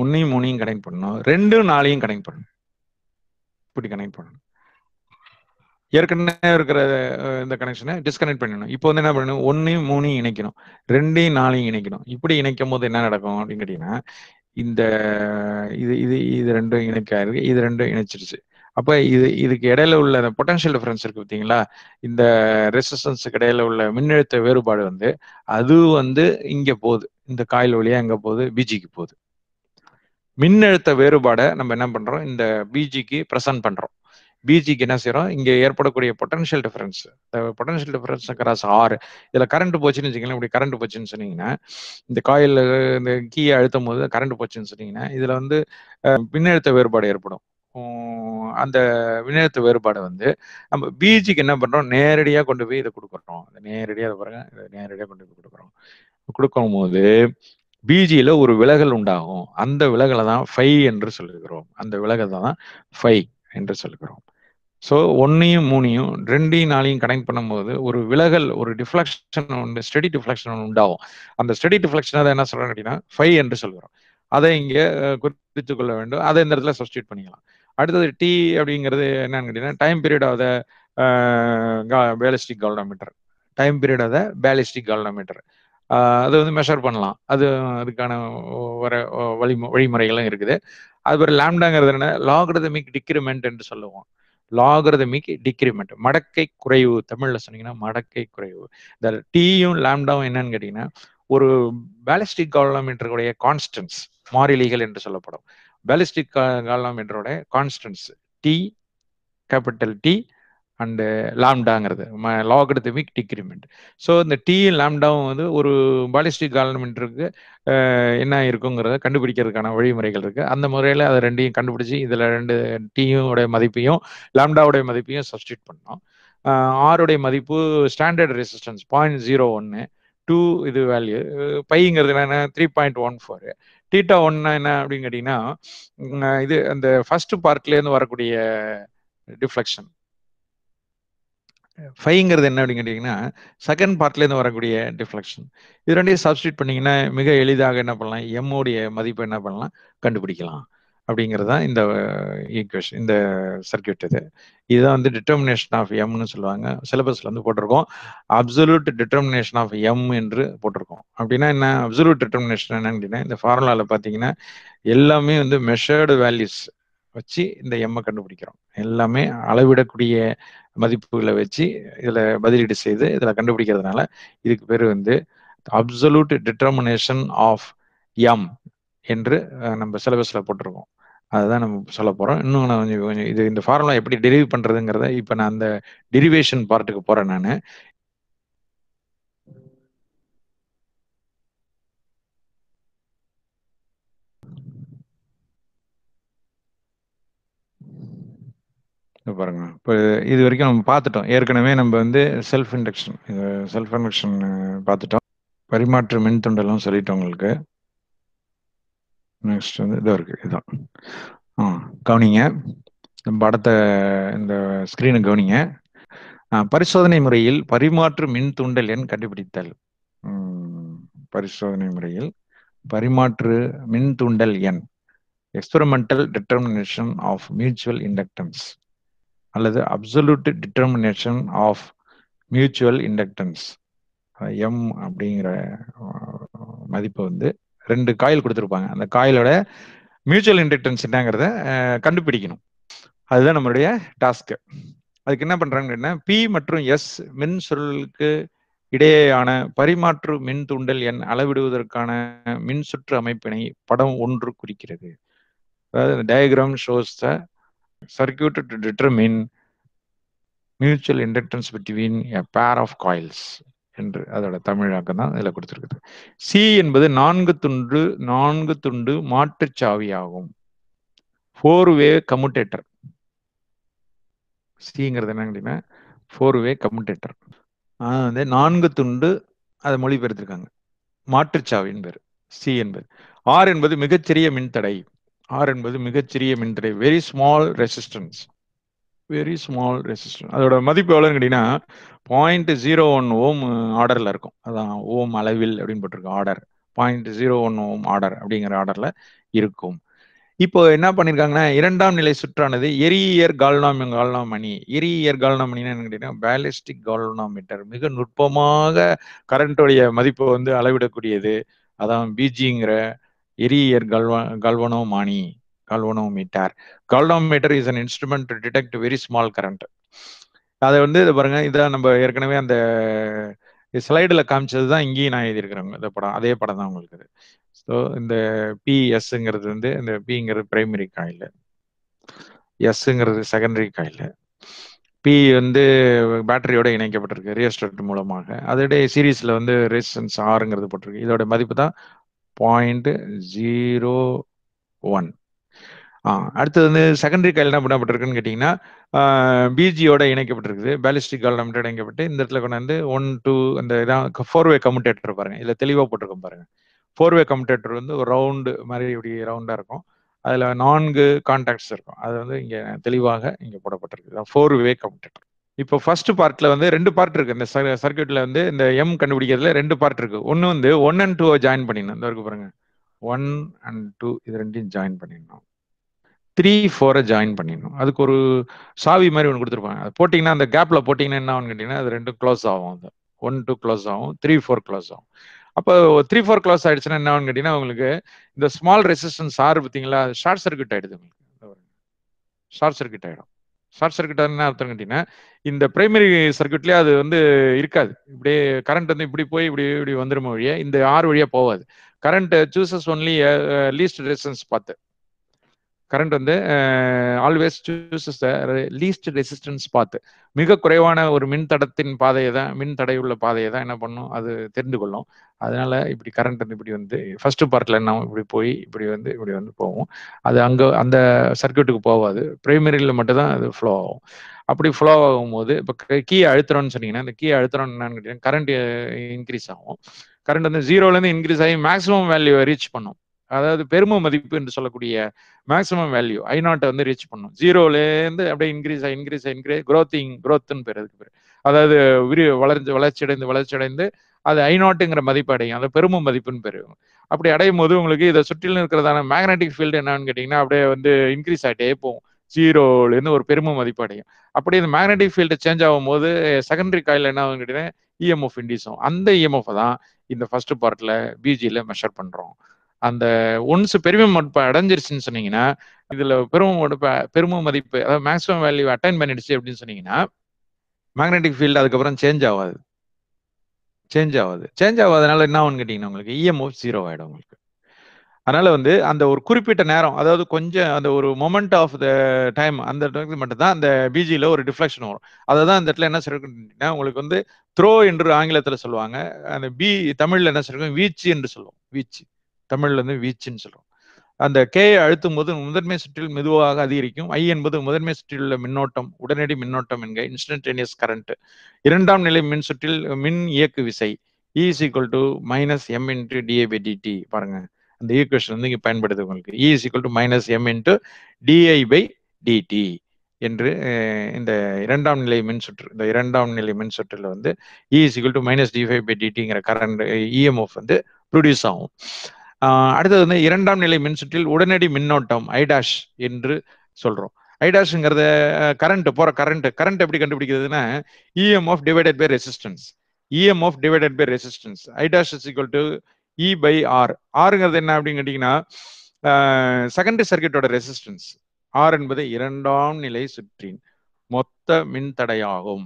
ஒன்னையும் மூணையும் கனெக்ட் பண்ணணும் ரெண்டு நாளையும் கனெக்ட் பண்ணணும் இப்படி கனெக்ட் பண்ணணும் ஏற்கனவே இருக்கிற இந்த கனெக்ஷனை டிஸ்கனெக்ட் பண்ணணும் இப்போ வந்து என்ன பண்ணணும் ஒன்னையும் மூணையும் இணைக்கணும் ரெண்டையும் நாளையும் இணைக்கணும் இப்படி இணைக்கும் போது என்ன நடக்கும் அப்படின்னு கேட்டீங்கன்னா இந்த இது இது இது ரெண்டும் இணைக்காயிருக்கு இது ரெண்டும் இணைச்சிருச்சு அப்ப இது இதுக்கு இடையில உள்ள அந்த பொட்டன்ஷியல் டிஃபரன்ஸ் இருக்கு பார்த்தீங்களா இந்த ரெசிஸ்டன்ஸுக்கு இடையில உள்ள மின்னழுத்த வேறுபாடு வந்து அது வந்து இங்க போகுது இந்த காயில் வழியா எங்க போகுது பிஜிக்கு போகுது மின்னழுத்த வேறுபாடை நம்ம என்ன பண்றோம் இந்த பிஜிக்கு ப்ரெசன்ட் பண்றோம் பிஜிக்கு என்ன செய்யறோம் இங்க ஏற்படக்கூடிய potential difference potential difference cross ஆறு இதுல கரண்ட் போச்சுன்னு வச்சுக்கலாம் இப்படி கரண்ட் போச்சுன்னு சொன்னீங்கன்னா இந்த காயில் இந்த கீயை அழுத்தும் போது கரண்ட் போச்சுன்னு சொன்னீங்கன்னா இதுல வந்து மின்னழுத்த வேறுபாடு ஏற்படும் அந்த விநியோகத்து வேறுபாடு வந்து நம்ம பிஜிக்கு என்ன பண்றோம் நேரடியாக கொண்டு போய் இதை கொடுக்குறோம் நேரடியாக பாருங்க நேரடியாக கொண்டு போய் கொடுக்குறோம் கொடுக்கும் போது பிஜியில ஒரு விலகல் உண்டாகும் அந்த விலகலை தான் ஃபை என்று சொல்லுகிறோம் அந்த விலகல் தான் ஃபை என்று சொல்லுகிறோம் ஸோ ஒன்னையும் மூணையும் ரெண்டையும் நாளையும் கனெக்ட் பண்ணும்போது ஒரு விலகல் ஒரு டிஃப்ளெக்ஷன் ஒன்று ஸ்டெடி டிஃப்ளக்ஷன் ஒன்று உண்டாகும் அந்த ஸ்டெடி டிஃப்ளக்ஷன் அதை என்ன சொல்கிறோம் அப்படின்னா ஃபை என்று சொல்கிறோம் அதை இங்கே குறித்து கொள்ள வேண்டும் அதை இந்த இடத்துல சப்ஸ்டியூட் பண்ணிக்கலாம் அடுத்தது டி அப்படிங்கிறது என்னன்னு கேட்டீங்கன்னா time period of the ballistic galvanometer time period of the ballistic galvanometer அதை வந்து மெஷர் பண்ணலாம் அது அதுக்கான வர வழி வழிமுறைகளும் இருக்குது அது ஒரு லேம்டாங்கிறது என்ன லாகிரதமிக் டிக்ரிமெண்ட் என்று சொல்லுவோம் லாகிரதமிக் டிக்ரிமெண்ட் மடக்கை குறைவு தமிழில் சொன்னீங்கன்னா மடக்கை குறைவு இந்த டீயும் லேம்டாவும் என்னன்னு கேட்டிங்கன்னா ஒரு பேலிஸ்டிக் காலம் என்றக்கூடிய கான்ஸ்டன்ஸ் மாறிலிகள் என்று சொல்லப்படும் பேலிஸ்டிக் காலம் என்றோட constants T capital T and லாம்டாங்கிறது logarithmic decrement so இந்த டீயும் லாம்டாவும் வந்து ஒரு பாலிஸ்டிக் கார்மெண்ட்டுக்கு என்ன இருக்குங்கிறத கண்டுபிடிக்கிறதுக்கான வழிமுறைகள் இருக்குது அந்த முறையில் அதை ரெண்டையும் கண்டுபிடிச்சி இதில் ரெண்டு டீயும் உடைய மதிப்பையும் லாம்டாவுடைய மதிப்பையும் சப்ஸ்டியூட் பண்ணோம் ஆருடைய மதிப்பு ஸ்டாண்டர்ட் ரெசிஸ்டன்ஸ் பாயிண்ட் ஜீரோ ஒன்று டூ இது வேல்யூ பைங்கிறது என்ன three point one four theta ஒன்னா என்ன அப்படின்னு கேட்டிங்கன்னா இது அந்த ஃபர்ஸ்ட் பார்ட்லேருந்து வரக்கூடிய டிஃப்ளெக்ஷன் ஃபைங்கிறது என்ன அப்படின்னு கேட்டிங்கன்னா செகண்ட் பார்ட்லேருந்து வரக்கூடிய டிஃப்ளெக்ஷன் இது ரெண்டையும் சப்ஸ்டியூட் பண்ணிங்கன்னா மிக எளிதாக என்ன பண்ணலாம் எம்முடைய மதிப்பு என்ன பண்ணலாம் கண்டுபிடிக்கலாம் அப்படிங்கிறது தான் இந்த ஈக்குவேஷன் இந்த சர்க்கியூட் இது இதுதான் வந்து டிட்டர்மினேஷன் ஆஃப் எம்னு சொல்லுவாங்க சிலபஸில் வந்து போட்டிருக்கோம் அப்சல்யூட் டிட்டர்மினேஷன் ஆஃப் எம் என்று போட்டிருக்கோம் அப்படின்னா என்ன அப்சல்யூட் டிட்டர்மினேஷன் என்னன்னு இந்த ஃபார்முலாவில் பார்த்தீங்கன்னா எல்லாமே வந்து மெஷர்டு வேல்யூஸ் வச்சு இந்த எம்மை கண்டுபிடிக்கிறோம் எல்லாமே அளவிடக்கூடிய மதிப்புகளை வச்சு இதில் பதிலீடு செய்து இதில் கண்டுபிடிக்கிறதுனால இதுக்கு பேர் வந்து அப்சல்யூட் டிட்டர்மினேஷன் ஆஃப் எம் என்று நம்ம சிலபஸில் போட்டிருக்கோம் அதுதான் நம்ம சொல்ல போகிறோம் இன்னும் நான் கொஞ்சம் கொஞ்சம் இது இந்த ஃபார்முலா எப்படி டெரிவ் பண்ணுறதுங்கிறத இப்போ நான் அந்த டெரிவேஷன் பார்ட்டுக்கு போகிறேன் நான் பாருங்க இப்போ இது வரைக்கும் நம்ம பார்த்துட்டோம் ஏற்கனவே நம்ம வந்து செல்ஃப் இண்டக்ஷன் இது செல்ஃப் இண்டக்ஷன் பார்த்துட்டோம் பரிமாற்று மின்துண்டெல்லாம் சொல்லிட்டோம் உங்களுக்கு நெக்ஸ்ட் வந்து இதோ இருக்கு இதான் ஆ கவனிங்க இந்த படத்தை இந்த ஸ்க்ரீனை கவனிங்க பரிசோதனை முறையில் பரிமாற்று மின் தூண்டல் எண் கண்டுபிடித்தல் பரிசோதனை முறையில் பரிமாற்று மின் தூண்டல் எண் experimental determination of mutual inductance அல்லது absolute determination of mutual inductance M அப்படிங்கிற மதிப்பு வந்து ரெண்டு காயில் கொடுத்துருப்பாங்க அந்த காயிலோட மியூச்சுவல் இண்டக்டன்ஸ் என்னங்கிறத கண்டுபிடிக்கணும் அதுதான் நம்மளுடைய டாஸ்க்கு அதுக்கு என்ன பண்ணுறாங்கன்னா பி மற்றும் எஸ் மின் சுருளுக்கு இடையேயான பரிமாற்று மின் தூண்டல் எண் அளவிடுவதற்கான மின் சுற்று அமைப்பினை படம் ஒன்று குறிக்கிறது அதாவது diagram shows the circuit to determine mutual inductance between a pair of coils என்று அதோட தமிழாக்கம் தான் இதில் கொடுத்துருக்குது சி என்பது நான்கு துண்டு நான்கு துண்டு மாற்றுச்சாவி ஆகும் ஃபோர் வே கம்யூட்டேட்டர் சிங்கிறது என்ன அப்படின்னா ஃபோர் வே கம்யூட்டேட்டர் ஆனால் வந்து நான்கு துண்டு அதை மொழிபெயர்த்திருக்காங்க மாற்றுச்சாவின் பேர் சி என்பது ஆர் என்பது மிகச்சிறிய மின்தடை ஆர் என்பது மிகச்சிறிய மின்தடை very small resistance very small resistance அதோட மதிப்பு எவ்வளோன்னு கேட்டிங்கன்னா பாயிண்ட் ஜீரோ ஒன் ஓம் ஆர்டரில் இருக்கும் அதான் ஓம் அளவில் அப்படின்னு போட்டிருக்கோம் order point zero one ohm order அப்படிங்கிற ஆர்டரில் இருக்கும் இப்போ என்ன பண்ணியிருக்காங்கன்னா இரண்டாம் நிலை சுற்றானது எரியர் கால்னாம் கால்னாமணி எரியர் கால்னாமணின்னு என்ன கேட்டீங்கன்னா பேலிஸ்டிக் கால்னாமீட்டர் மிக நுட்பமாக கரண்டோடைய மதிப்பை வந்து அளவிடக்கூடியது அதான் பிஜிங்கிற எரியர் கல்வ கல்வனோமானி galvanometer galvanometer is an instrument to detect very small current அதை வந்து இதை பாருங்க இதான் நம்ம ஏற்கனவே அந்த ஸ்லைடில் காமிச்சது தான் இங்கேயும் நான் எழுதியிருக்கிறேங்க இந்த படம் அதே படம் தான் உங்களுக்கு இது ஸோ இந்த பிஎஸ்ங்கிறது வந்து இந்த பிங்கிறது பிரைமரி காயில் எஸ்ங்கிறது செகண்டரி காயில் பி வந்து பேட்டரியோட இணைக்கப்பட்டிருக்கு ரியஸ்டர்ட் மூலமாக அதோடைய சீரீஸில் வந்து ரெசிஸ்டன்ஸ் ஆறுங்கிறது போட்டிருக்கு இதோட மதிப்பு தான் பாயிண்ட் ஜீரோ ஒன் அடுத்தது வந்து செகண்டரி கால் என்ன பண்ணப்பட்டிருக்குன்னு கேட்டிங்கன்னா பிஜியோட இணைக்கப்பட்டிருக்குது பேலிஸ்டிக் கால் லிமிடெட் இணைக்கப்பட்டு இந்த இடத்துல கொண்டு வந்து ஒன் டூ அந்த இதான் ஃபோர் வே கம்யூட்டேட்டர் பாருங்க இதில் தெளிவாக போட்டிருக்கோம் பாருங்க ஃபோர் வே கம்யூட்டேட்டர் வந்து ஒரு ரவுண்டு மாதிரி இப்படி ரவுண்டாக இருக்கும் அதில் நான்கு கான்டாக்ட்ஸ் இருக்கும் அது வந்து இங்கே தெளிவாக இங்கே போடப்பட்டிருக்கு ஃபோர் வே கம்யூட்டேட்டர் இப்போ ஃபர்ஸ்ட் பார்ட்ல வந்து ரெண்டு பார்ட் இருக்கு இந்த சர்க்கியூட்ல வந்து இந்த எம் கண்டுபிடிக்கிறதுல ரெண்டு பார்ட் இருக்கு ஒன்னு வந்து ஒன் அண்ட் டூ ஜாயின் பண்ணிடணும் இந்த இருக்கு பாருங்க ஒன் அண்ட் டூ இது ரெண்டையும் ஜாயின் பண்ணிடணும் த்ரீ ஃபோரை ஜாயின் பண்ணிடணும் அதுக்கு ஒரு சாவி மாதிரி ஒன்று கொடுத்துருப்பாங்க அது போட்டிங்கன்னா அந்த கேப்பில் போட்டிங்கன்னா என்ன ஆகும்னு கேட்டிங்கன்னா அது ரெண்டும் க்ளோஸ் ஆகும் அது ஒன் டூ க்ளோஸ் ஆகும் த்ரீ ஃபோர் க்ளோஸ் ஆகும் அப்போ த்ரீ ஃபோர் க்ளோஸ் ஆயிடுச்சுன்னா என்ன ஆகும்னு கேட்டிங்கன்னா உங்களுக்கு இந்த ஸ்மால் ரெசிஸ்டன்ஸ் ஆறு பார்த்தீங்களா ஷார்ட் சர்க்கியூட் ஆகிடுது உங்களுக்கு ஷார்ட் சர்க்கியூட் ஆகிடும் ஷார்ட் என்ன அர்த்தம் கேட்டீங்கன்னா இந்த பிரைமரி சர்க்யூட்லயே அது வந்து இருக்காது இப்படியே கரண்ட் வந்து இப்படி போய் இப்படி இப்படி வந்துடும் வழியே இந்த ஆறு வழியா போகாது current chooses only least resistance பார்த்து கரண்ட் வந்து always chooses the least resistance பார்த்து மிக குறைவான ஒரு மின் தடத்தின் பாதையை தான் மின் தடையுள்ள பாதையை தான் என்ன பண்ணும் அது தெரிந்து கொள்ளும் அதனால இப்படி கரண்ட் வந்து இப்படி வந்து ஃபர்ஸ்ட் பார்ட்ல என்ன இப்படி போய் இப்படி வந்து இப்படி வந்து போவோம் அது அங்கே அந்த சர்க்கியூட்டுக்கு போகாது பிரைமரியில் மட்டும்தான் அது ஃப்ளோ ஆகும் அப்படி ஃப்ளோ ஆகும்போது இப்போ கீ அழுத்துறோம்னு சொன்னீங்கன்னா அந்த கீ அழுத்துறோம்னு என்னன்னு கேட்டீங்கன்னா கரண்ட் இன்க்ரீஸ் ஆகும் கரண்ட் வந்து ஜீரோலேருந்து இன்க்ரீஸ் ஆகி மேக்ஸிமம் வேல்யூவை ரீச் பண்ணும் அதாவது பெரும மதிப்பு என்று சொல்லக்கூடிய மேக்ஸிமம் வேல்யூ ஐ நாட்டை வந்து ரீச் பண்ணும் ஜீரோலேருந்து அப்படியே இன்க்ரீஸ் ஆகி இன்க்ரீஸ் ஆகி இன்க்ரீஸ் குரோத்திங் குரோத்துன்னு பேர் அதுக்கு பேர் அதாவது விரி வளர்ந்து வளர்ச்சி அடைந்து அது ஐ நாட்டுங்கிற மதிப்பு அடையும் அந்த பெரும மதிப்புன்னு பெரு அப்படி அடையும் போது உங்களுக்கு இதை சுற்றிலும் இருக்கிறதான மேக்னெட்டிக் ஃபீல்டு என்னன்னு கேட்டிங்கன்னா அப்படியே வந்து இன்க்ரீஸ் ஆகிட்டே போகும் ஜீரோலேருந்து ஒரு பெரும மதிப்பு அடையும் அப்படி இந்த மேக்னெட்டிக் ஃபீல்டு சேஞ்ச் ஆகும் போது செகண்டரி காயில் என்ன ஆகும் கேட்டிங்கன்னா இஎம்எஃப் இண்டிஸும் அந்த இஎம்எஃப் e தான் இந்த ஃபர்ஸ்ட் பார்ட்டில் பிஜியில் மெஷர் பண்ணுறோம் அந்த ஒன்ஸ் பெருமை மதிப்பு அடைஞ்சிருச்சுன்னு சொன்னீங்கன்னா இதுல பெருமை மதிப்பு பெருமை மதிப்பு அதாவது மேக்ஸிமம் வேல்யூ அட்டைன் பண்ணிடுச்சு அப்படின்னு சொன்னீங்கன்னா மேக்னெட்டிக் ஃபீல்டு அதுக்கப்புறம் சேஞ்ச் ஆகாது சேஞ்ச் ஆகாது சேஞ்ச் ஆகாதனால என்ன ஆகுன்னு கேட்டிங்கன்னா உங்களுக்கு இஎம்ஓ e ஜீரோ ஆகிடும் உங்களுக்கு அதனால வந்து அந்த ஒரு குறிப்பிட்ட நேரம் அதாவது கொஞ்சம் அந்த ஒரு மொமெண்ட் ஆஃப் த டைம் அந்த இடத்துக்கு மட்டும்தான் அந்த பிஜியில் ஒரு டிஃப்ளெக்ஷன் வரும் அதை தான் அந்த இடத்துல என்ன சொல்லிருக்கீங்கன்னா உங்களுக்கு வந்து த்ரோ என்று ஆங்கிலத்தில் சொல்லுவாங்க அந்த பி தமிழில் என்ன சொல்லுவாங்க வீச்சு என்று சொல்லுவோம் வீச்சு தமிழ்ல வந்து வீச்சுன்னு சொல்றோம் அந்த கே அழுத்தும் போது முதன்மை சுற்றில் மெதுவாக அதிகரிக்கும் ஐ என்பது முதன்மை சுற்றில் உள்ள மின்னோட்டம் உடனடி மின்னோட்டம் என்க இன்ஸ்டன்டேனியஸ் கரண்ட் இரண்டாம் நிலை மின் சுற்றில் மின் இயக்கு விசை E is equal to minus M into DAP DT பாருங்க அந்த ஈக்குவேஷன் வந்து இங்கே பயன்படுது உங்களுக்கு E is equal to minus M into DI by DD என்று இந்த இரண்டாம் நிலை மின் சுற்று இந்த இரண்டாம் நிலை மின் சுற்றில் வந்து E is equal to minus D phi by டிடிங்கிற கரண்ட் இஎம்எஃப் வந்து ப்ரொடியூஸ் ஆகும் அடுத்தது வந்து இரண்டாம் நிலை மின்சுற்றில் உடனடி மின்னோட்டம் ஐடாஷ் என்று சொல்றோம் ஐடாஷ்ங்கிறத கரண்ட் போற கரண்ட் கரண்ட் எப்படி கண்டுபிடிக்கிறதுனா EMF divided by resistance EMF divided by resistance I dash is equal to E by R ஆருங்கிறது என்ன அப்படின்னு கேட்டீங்கன்னா செகண்டரி சர்க்கியூட்டோட ரெசிஸ்டன்ஸ் ஆர் என்பது இரண்டாம் நிலை சுற்றின் மொத்த மின்தடையாகும்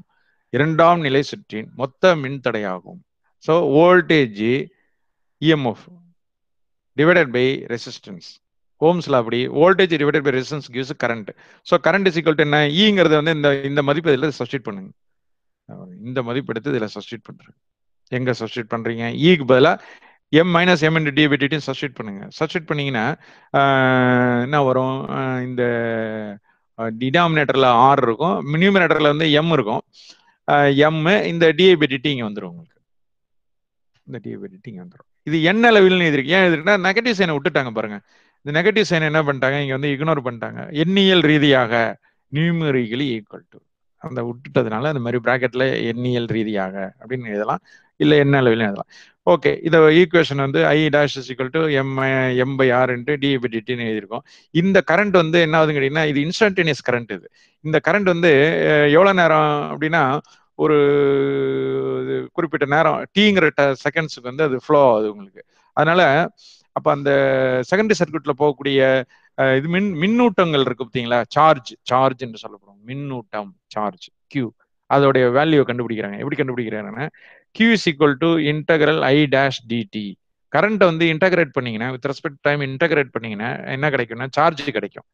இரண்டாம் நிலை சுற்றின் மொத்த மின்தடையாகும் so voltage EMF e divided by resistance law அப்படி voltage divided by resistance gives current so current is equal to என்ன ஈங்கிறது e வந்து இந்த இந்த மதிப்பு இதில் பண்ணுங்க இந்த மதிப்பு எடுத்து இதில் சப்ஸ்டியூட் பண்ணுறேன் எங்க சப்ஸ்டியூட் பண்றீங்க E பதிலாக எம் மைனஸ் எம் இன்டு டிபிடியும் சப்ஸ்டியூட் பண்ணுங்க சப்ஸ்டியூட் பண்ணீங்கன்னா என்ன வரும் இந்த denominatorல R இருக்கும் மினிமினேட்டர்ல வந்து எம் இருக்கும் M இந்த டிஏபிடிடி இங்கே வந்துடும் உங்களுக்கு இந்த டிஏபிடிடி வந்துடும் இது என்ன அளவில்னு எதிர்க்கு ஏன் எதிர்க்குன்னா நெகட்டிவ் சைனை விட்டுட்டாங்க பாருங்க இந்த நெகட்டிவ் சைனை என்ன பண்ணிட்டாங்க இங்க வந்து இக்னோர் பண்ணிட்டாங்க எண்ணியல் ரீதியாக நியூமரிக்கலி ஈக்குவல் டு அந்த விட்டுட்டதுனால அந்த மாதிரி ப்ராக்கெட்ல எண்ணியல் ரீதியாக அப்படின்னு எழுதலாம் இல்லை என்ன அளவில் எழுதலாம் ஓகே இந்த ஈக்குவேஷன் வந்து I dash is equal to M M by R into டிபிடிடின்னு எழுதியிருக்கோம் இந்த கரண்ட் வந்து என்ன ஆகுதுன்னு கேட்டீங்கன்னா இது இன்ஸ்டன்டேனியஸ் கரண்ட் இது இந்த கரண்ட் வந்து எவ்வளோ நேரம் அப்படின்னா ஒரு குறிப்பிட்ட நேரம் டீங்கிற செகண்ட்ஸுக்கு வந்து அது ஃப்ளோ ஆகுது உங்களுக்கு அதனால அப்போ அந்த செகண்டரி சர்க்கியூட்ல போகக்கூடிய இது மின் மின்னூட்டங்கள் இருக்கு பார்த்தீங்களா சார்ஜ் சார்ஜ் என்று சொல்லப்படும் மின்னூட்டம் சார்ஜ் கியூ அதோடைய வேல்யூ கண்டுபிடிக்கிறாங்க எப்படி கண்டுபிடிக்கிறாங்கன்னா Q is equal to integral I dash DT கரண்ட்டை வந்து இன்டகிரேட் பண்ணீங்கன்னா வித் ரெஸ்பெக்ட் டைம் இன்டகிரேட் பண்ணீங்கன்னா என்ன கிடைக்கும்னா சார்ஜ் கிடைக்கும்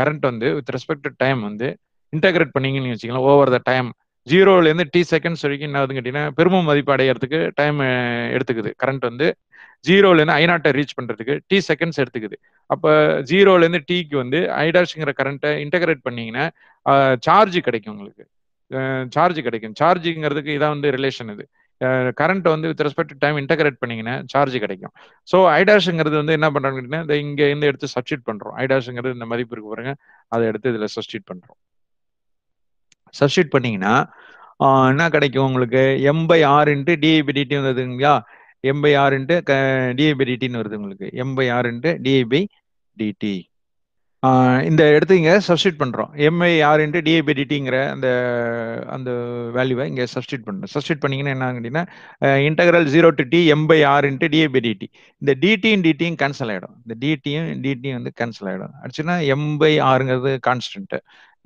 கரண்ட் வந்து வித் ரெஸ்பெக்ட் டைம் வந்து இன்டகிரேட் பண்ணீங்கன்னு வச்சுக்கலாம் ஓவர் த டைம் ஜீரோலேருந்து டி செகண்ட்ஸ் வரைக்கும் என்ன ஆகுதுன்னு கேட்டிங்கன்னா பெரும மதிப்பு அடையிறதுக்கு டைம் எடுத்துக்குது கரண்ட் வந்து ஜீரோலேருந்து ஐநாட்டை ரீச் பண்ணுறதுக்கு டி செகண்ட்ஸ் எடுத்துக்குது அப்போ ஜீரோலேருந்து டீக்கு வந்து ஐடாஷ்ங்கிற கரண்ட்டை இன்டகிரேட் பண்ணிங்கன்னா சார்ஜ் கிடைக்கும் உங்களுக்கு சார்ஜ் கிடைக்கும் சார்ஜுங்கிறதுக்கு இதான் வந்து ரிலேஷன் இது கரண்ட் வந்து வித் ரெஸ்பெக்ட் டைம் இன்டகிரேட் பண்ணிங்கன்னா சார்ஜ் கிடைக்கும் ஸோ ஐடாஷுங்கிறது வந்து என்ன பண்ணுறாங்க கேட்டிங்கன்னா இங்கே இருந்து எடுத்து சப்ஸ்டியூட் பண்ணுறோம் ஐடாஷுங்கிறது இந்த மதிப்பு இருக்கு பாருங்க அதை எடுத்து இதில் சப்ஸ்டியூட் பண்ணுறோம் சப்ஸ்டியூட் பண்ணீங்கன்னா என்ன கிடைக்கும் உங்களுக்கு பை ஆறு இன்ட்டு டிஐபிடிடி வருதுங்களா பை ஆறு இன்ட்டு டிஐபிடிடின்னு வருது உங்களுக்கு பை ஆறு இன்ட்டு டிஐபி டிடி இந்த இடத்துக்கு இங்கே சப்ஸ்டியூட் பண்ணுறோம் எம்ஐ ஆர் இன்ட்டு டிஐபிடிடிங்கிற அந்த அந்த வேல்யூவை இங்கே சப்ஸ்டியூட் பண்ணுறோம் சப்ஸ்டியூட் பண்ணிங்கன்னா என்ன அப்படின்னா integral zero to T M by R into DAP DT இந்த டிடியும் டிடியும் கேன்சல் ஆகிடும் இந்த டிடியும் டிடியும் வந்து கேன்சல் ஆகிடும் எம் எம்பை ஆறுங்கிறது கான்ஸ்டன்ட்டு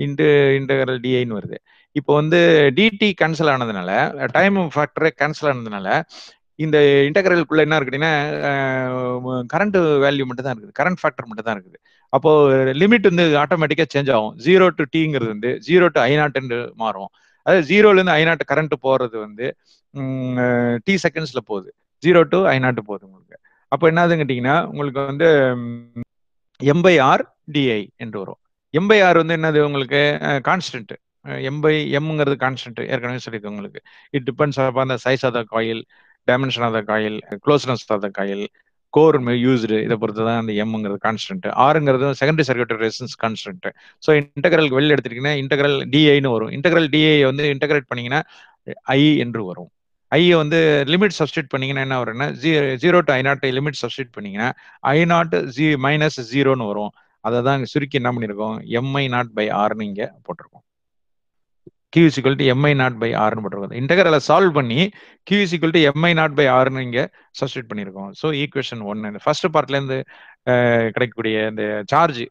இன்டு இன்டகரல் டிஐன்னு வருது இப்போ வந்து டிடி கேன்சல் ஆனதுனால டைம் ஃபேக்டரே கேன்சல் ஆனதுனால இந்த இன்டகரலுக்குள்ள என்ன இருக்குன்னா கரண்ட் வேல்யூ மட்டும் தான் இருக்குது கரண்ட் ஃபேக்டர் மட்டும் தான் இருக்குது அப்போ லிமிட் வந்து ஆட்டோமேட்டிக்கா சேஞ்ச் ஆகும் ஜீரோ டு டிங்கிறது வந்து ஜீரோ டு ஐ என்று மாறும் அதாவது ஜீரோலேருந்து ஐ நாட்டு கரண்ட் போறது வந்து டி செகண்ட்ஸ்ல போகுது ஜீரோ டு ஐ நாட்டு போகுது உங்களுக்கு அப்போ என்னதுன்னு கேட்டீங்கன்னா உங்களுக்கு வந்து எம்பை ஆர் டிஐ என்று வரும் பை ஆர் வந்து என்னது உங்களுக்கு கான்ஸ்டன்ட் எம்பை எம்ங்கிறது கான்ஸ்டன்ட் ஏற்கனவே சொல்லியிருக்கேன் உங்களுக்கு இட் டிபெண்ட்ஸ் ஆஃப் அந்த size of the coil dimension of the coil closeness of the coil core used இதை பொறுத்து தான் அந்த எம்ங்கிறது கான்ஸ்டன்ட் ஆருங்கிறது secondary circuit resistance constant so integral வெளியில் எடுத்துருக்கீங்கன்னா இன்டெகிரல் டிஐன்னு வரும் இன்டெகிரல் டிஐ வந்து இன்டெகிரேட் பண்ணீங்கன்னா ஐ என்று வரும் ஐயை வந்து லிமிட் சப்ஸ்டியூட் பண்ணீங்கன்னா என்ன வரும்னா zero zero to I naught limit substitute பண்ணீங்கன்னா ஐ நாட் ஜி மைனஸ் ஜீரோன்னு வரும் அதை தான் சுருக்கி என்ன பண்ணியிருக்கோம் எம்ஐ நாட் பை ஆர்னு இங்கே போட்டிருக்கோம் Q to M I naught by ஆர்னு போட்டிருக்கோம் இன்டகரலை சால்வ் பண்ணி Q to M I naught by ஆர்னு இங்கே சப்ஸ்டியூட் பண்ணியிருக்கோம் ஸோ ஈக்குவேஷன் ஒன்று ஃபர்ஸ்ட் பார்ட்லேருந்து கிடைக்கக்கூடிய இந்த சார்ஜ்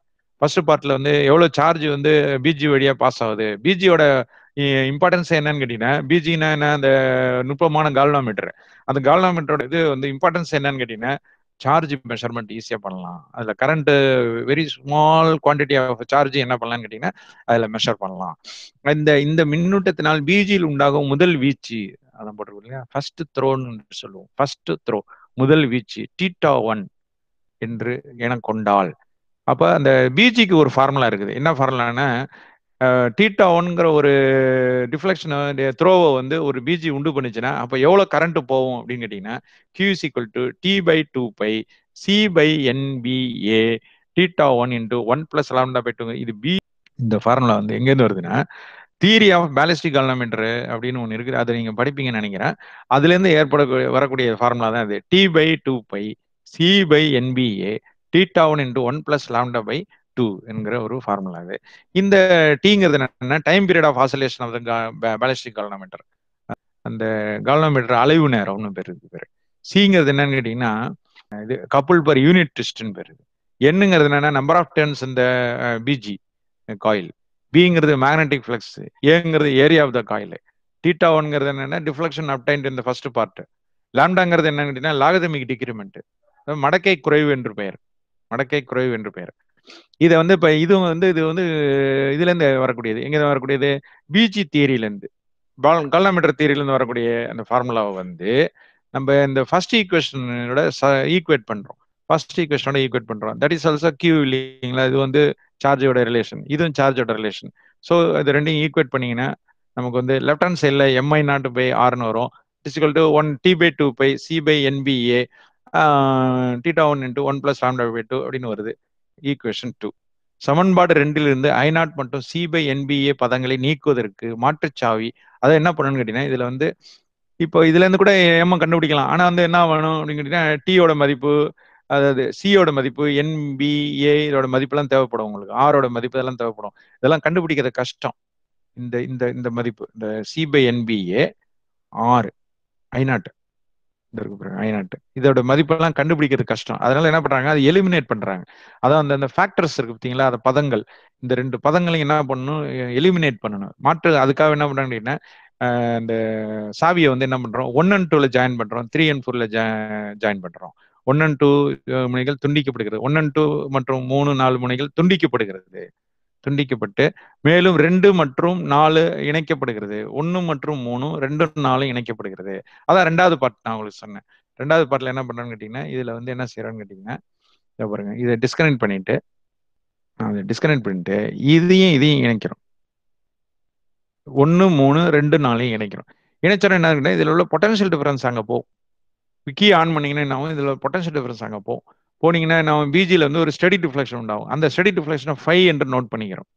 ஃபர்ஸ்ட் பார்ட்ல வந்து எவ்வளோ சார்ஜ் வந்து பிஜி வழியாக பாஸ் ஆகுது பிஜியோட இம்பார்ட்டன்ஸ் என்னன்னு கேட்டீங்கன்னா பிஜினா என்ன அந்த நுட்பமான கால்னோமீட்டர் அந்த கால்னாமீட்டரோட இது வந்து இம்பார்ட்டன்ஸ் என்னன்னு கேட்டீங்கன்னா சார்ஜ் மெஷர்மெண்ட் ஈஸியாக பண்ணலாம் அதில் current very small quantity of charge என்ன பண்ணலாம்னு கேட்டிங்கன்னா அதில் மெஷர் பண்ணலாம் இந்த இந்த மின்னூட்டத்தினால் பீஜியில் உண்டாகும் முதல் வீச்சு அதான் போட்டிருக்கோம் இல்லையா ஃபர்ஸ்ட் த்ரோன்னு சொல்லுவோம் ஃபர்ஸ்ட் த்ரோ முதல் வீச்சு டீட்டா ஒன் என்று என கொண்டால் அப்போ அந்த பிஜிக்கு ஒரு ஃபார்முலா இருக்குது என்ன ஃபார்முலான்னா டீட்டா ஒன்ங்கிற ஒரு டிஃப்ளெக்ஷன் த்ரோவை வந்து ஒரு பிஜி உண்டு பண்ணுச்சுன்னா அப்போ எவ்வளோ கரண்ட் போகும் அப்படின்னு கேட்டிங்கன்னா Q equal to T by two by C by NBA theta one into one plus lambda by two இது பி இந்த ஃபார்முலா வந்து எங்கேருந்து வருதுன்னா தீரி ஆஃப் பேலிஸ்டிக் கவர்னமெண்ட்ரு அப்படின்னு ஒன்று இருக்குது அதை நீங்கள் படிப்பீங்கன்னு நினைக்கிறேன் அதுலேருந்து ஏற்படக்கூடிய வரக்கூடிய ஃபார்முலா தான் அது T by two by C by NBA theta one into one plus lambda by two என்கிற ஒரு ஃபார்முலா இது இந்த டீங்கிறது என்னன்னா time period of oscillation of the ballistic galvanometer அந்த கால்னோமீட்டர் அளவு நேரம்னு பேர் இருக்கு பேர் சிங்கிறது என்னன்னு கேட்டிங்கன்னா இது கப்புள் பர் யூனிட் டெஸ்ட்னு பேர் என்னங்கிறது என்னன்னா நம்பர் ஆஃப் டர்ன்ஸ் இந்த பிஜி காயில் பிங்கிறது மேக்னெட்டிக் ஃபிளக்ஸ் ஏங்கிறது area of the coil theta ஒன்ங்கிறது என்னன்னா டிஃப்ளக்ஷன் அப்டைன்ட் இந்த ஃபர்ஸ்ட் பார்ட் லாம்டாங்கிறது என்னன்னு கேட்டீங்கன்னா லாகதமிக் uh, uh, டிக்ரிமெண்ட் மடக்கை குறைவு என்று பெயர் மடக்கை குறைவு என்று பெயர் இதை வந்து இப்போ இது வந்து இது வந்து இதுலேருந்து வரக்கூடியது எங்கேருந்து வரக்கூடியது பிஜி தியரியிலேருந்து பால் கால்டாமீட்டர் தியரியிலேருந்து வரக்கூடிய அந்த ஃபார்முலாவை வந்து நம்ம இந்த ஃபர்ஸ்ட் ஈக்குவேஷனோட ஈக்குவேட் பண்ணுறோம் ஃபர்ஸ்ட் ஈக்குவேஷனோட ஈக்குவேட் பண்ணுறோம் தட் இஸ் ஆல்சோ கியூ இல்லைங்களா இது வந்து சார்ஜோட ரிலேஷன் இதுவும் சார்ஜோட ரிலேஷன் ஸோ இது ரெண்டையும் ஈக்குவேட் பண்ணிங்கன்னா நமக்கு வந்து லெஃப்ட் ஹேண்ட் சைடில் எம்ஐ நாட்டு பை ஆர்னு வரும் is equal to one T by two by C by NBA theta one into one plus lambda by two அப்படின்னு வருது ஈக்குவேஷன் டூ சமன்பாடு ரெண்டிலிருந்து ஐ நாட் மற்றும் சி பை என்பிஏ பதங்களை நீக்குவதற்கு மாற்றுச்சாவி அதை என்ன பண்ணணும்னு கேட்டீங்கன்னா இதுல வந்து இப்போ இதுல இருந்து கூட ஏமா கண்டுபிடிக்கலாம் ஆனா வந்து என்ன வேணும் அப்படின்னு கேட்டீங்கன்னா டீயோட மதிப்பு அதாவது சியோட மதிப்பு என்பிஏ இதோட மதிப்பெல்லாம் தேவைப்படும் உங்களுக்கு ஆரோட மதிப்பு இதெல்லாம் தேவைப்படும் இதெல்லாம் கண்டுபிடிக்கிறது கஷ்டம் இந்த இந்த இந்த மதிப்பு இந்த சி பை என்பிஏ ஆறு ஐநாட்டு அயனாட்டு இதோட மதிப்பெல்லாம் கண்டுபிடிக்கிறது கஷ்டம் அதனால என்ன பண்றாங்க அதை எலிமினேட் பண்றாங்க அதான் அந்த அந்த ஃபேக்டர்ஸ் இருக்கு பார்த்தீங்களா அந்த பதங்கள் இந்த ரெண்டு பதங்களையும் என்ன பண்ணணும் எலிமினேட் பண்ணணும் மாற்று அதுக்காக என்ன பண்றாங்கன்னா இந்த சாவியை வந்து என்ன பண்றோம் ஒன் அண்ட் டூல ஜாயின் பண்றோம் த்ரீ அண்ட் ஃபோர்ல ஜாயின் பண்றோம் ஒன் அண்ட் டூ முனைகள் துண்டிக்கப்படுகிறது ஒன் அண்ட் டூ மற்றும் மூணு நாலு முனைகள் துண்டிக்கப்படுகிறது துண்டிக்கப்பட்டு மேலும் ரெண்டு மற்றும் நாலு இணைக்கப்படுகிறது ஒன்று மற்றும் மூணு ரெண்டு நாலு இணைக்கப்படுகிறது அதான் ரெண்டாவது பார்ட் நான் உங்களுக்கு சொன்னேன் ரெண்டாவது பாட்டில் என்ன பண்ணுறேன்னு கேட்டிங்கன்னா இதில் வந்து என்ன செய்கிறோன்னு கேட்டிங்கன்னா பாருங்க இதை டிஸ்கனெக்ட் பண்ணிட்டு நான் டிஸ்கனெக்ட் பண்ணிட்டு இதையும் இதையும் இணைக்கிறோம் ஒன்று மூணு ரெண்டு நாலையும் இணைக்கிறோம் இணைச்சோம் என்ன இருக்குன்னா இதில் உள்ள பொட்டன்ஷியல் டிஃபரன்ஸ் அங்கே போகும் விக்கி ஆன் பண்ணிங்கன்னா இதில் பொட்டன்ஷியல் டிஃபரன்ஸ் அங்கே போகும் போனீங்கன்னா நம்ம பிஜியில் வந்து ஒரு ஸ்டடி டிஃப்ளெக்ஷன் உண்டாகும் அந்த ஸ்டடி டிஃப்ளெக்ஷனை ஃபைவ் என்று நோட் பண்ணிக்கிறோம்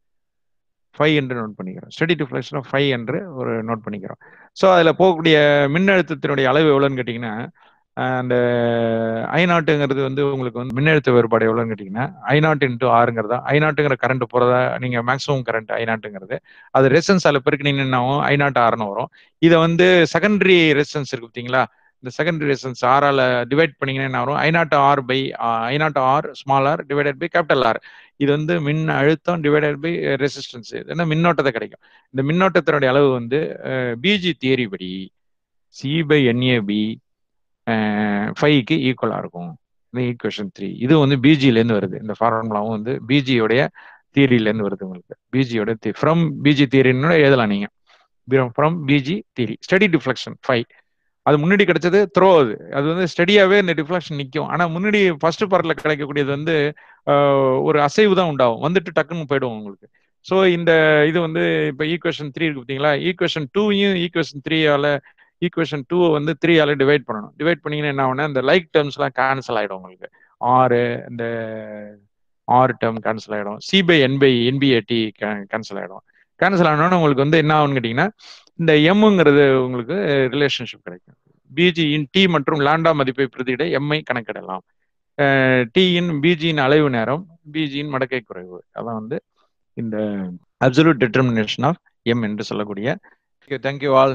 ஃபைவ் என்று நோட் பண்ணிக்கிறோம் ஸ்டடி டிஃப்ளெக்ஷனை ஃபைவ் என்று ஒரு நோட் பண்ணிக்கிறோம் ஸோ அதில் போகக்கூடிய மின்னழுத்தத்தினுடைய அளவு எவ்வளோன்னு கேட்டிங்கன்னா அந்த ஐநாட்டுங்கிறது வந்து உங்களுக்கு வந்து மின்னழுத்த வேறுபாடு எவ்வளோன்னு கேட்டிங்கன்னா ஐநாட் இன்ட்டு ஆறுங்கிறதா ஐநாட்டுங்கிற கரண்ட் போகிறதா நீங்கள் மேக்ஸிமம் கரண்ட் ஐநாட்டுங்கிறது அது ரெசன்ஸ் அதில் பெருக்கினீங்கன்னா ஐநாட்டு ஆறுன்னு வரும் இதை வந்து செகண்டரி ரெசன்ஸ் இருக்குது பார்த்தீங்களா இந்த செகண்ட் ரிலேஷன்ஸ் ஆரால டிவைட் பண்ணீங்கன்னா என்ன வரும் I naught R by I naught R small R divided by capital R இது வந்து மின் அழுத்தம் டிவைடட் பை ரெசிஸ்டன்ஸ் என்ன மின்னோட்டத்தை கிடைக்கும் இந்த மின்னோட்டத்தினுடைய அளவு வந்து பிஜி uh, தியரி படி சி பை என்ஏபி ஃபைவ்க்கு ஈக்குவலாக இருக்கும் இந்த ஈக்குவேஷன் த்ரீ இது வந்து பிஜிலேருந்து வருது இந்த ஃபார்முலாவும் வந்து பிஜியோடைய தியரியிலேருந்து வருது உங்களுக்கு பிஜியோட ஃப்ரம் பிஜி தியரின்னு எழுதலாம் நீங்கள் from BG theory steady deflection five அது முன்னாடி கிடைச்சது த்ரோ அது அது வந்து ஸ்டடியாவே இந்த டிஃப்ளாக்ஷன் நிற்கும் ஆனா முன்னாடி ஃபர்ஸ்ட் பார்ட்ல கிடைக்கக்கூடியது வந்து ஒரு அசைவு தான் உண்டாகும் வந்துட்டு டக்குன்னு போயிடுவோம் உங்களுக்கு ஸோ இந்த இது வந்து இப்போ ஈக்குவேஷன் த்ரீ இருக்கு பார்த்தீங்களா ஈக்குவேஷன் டூயும் ஈக்குவேஷன் த்ரீயால ஈக்குவேஷன் டூ வந்து த்ரீயால டிவைட் பண்ணணும் டிவைட் பண்ணீங்கன்னா என்ன ஆகுனா இந்த லைக் டேர்ம்ஸ்லாம் கேன்சல் ஆகிடும் உங்களுக்கு ஆறு இந்த ஆறு டேர்ம் கேன்சல் ஆகிடும் C by N NBAT cancel ஆகிடும் கேன்சல் ஆனோன்னு உங்களுக்கு வந்து என்ன ஆகுன்னு கேட்டிங்கன்னா இந்த எம்ங்கிறது உங்களுக்கு ரிலேஷன்ஷிப் கிடைக்கும் பிஜியின் டி மற்றும் லாண்டா மதிப்பை பிரதியிட எம்ஐ கணக்கிடலாம் டீயின் பிஜியின் அளவு நேரம் பிஜியின் மடக்கை குறைவு அதான் வந்து இந்த அப்சல்யூட் டிட்டர்மினேஷன் ஆஃப் எம் என்று சொல்லக்கூடிய தேங்க்யூ ஆல்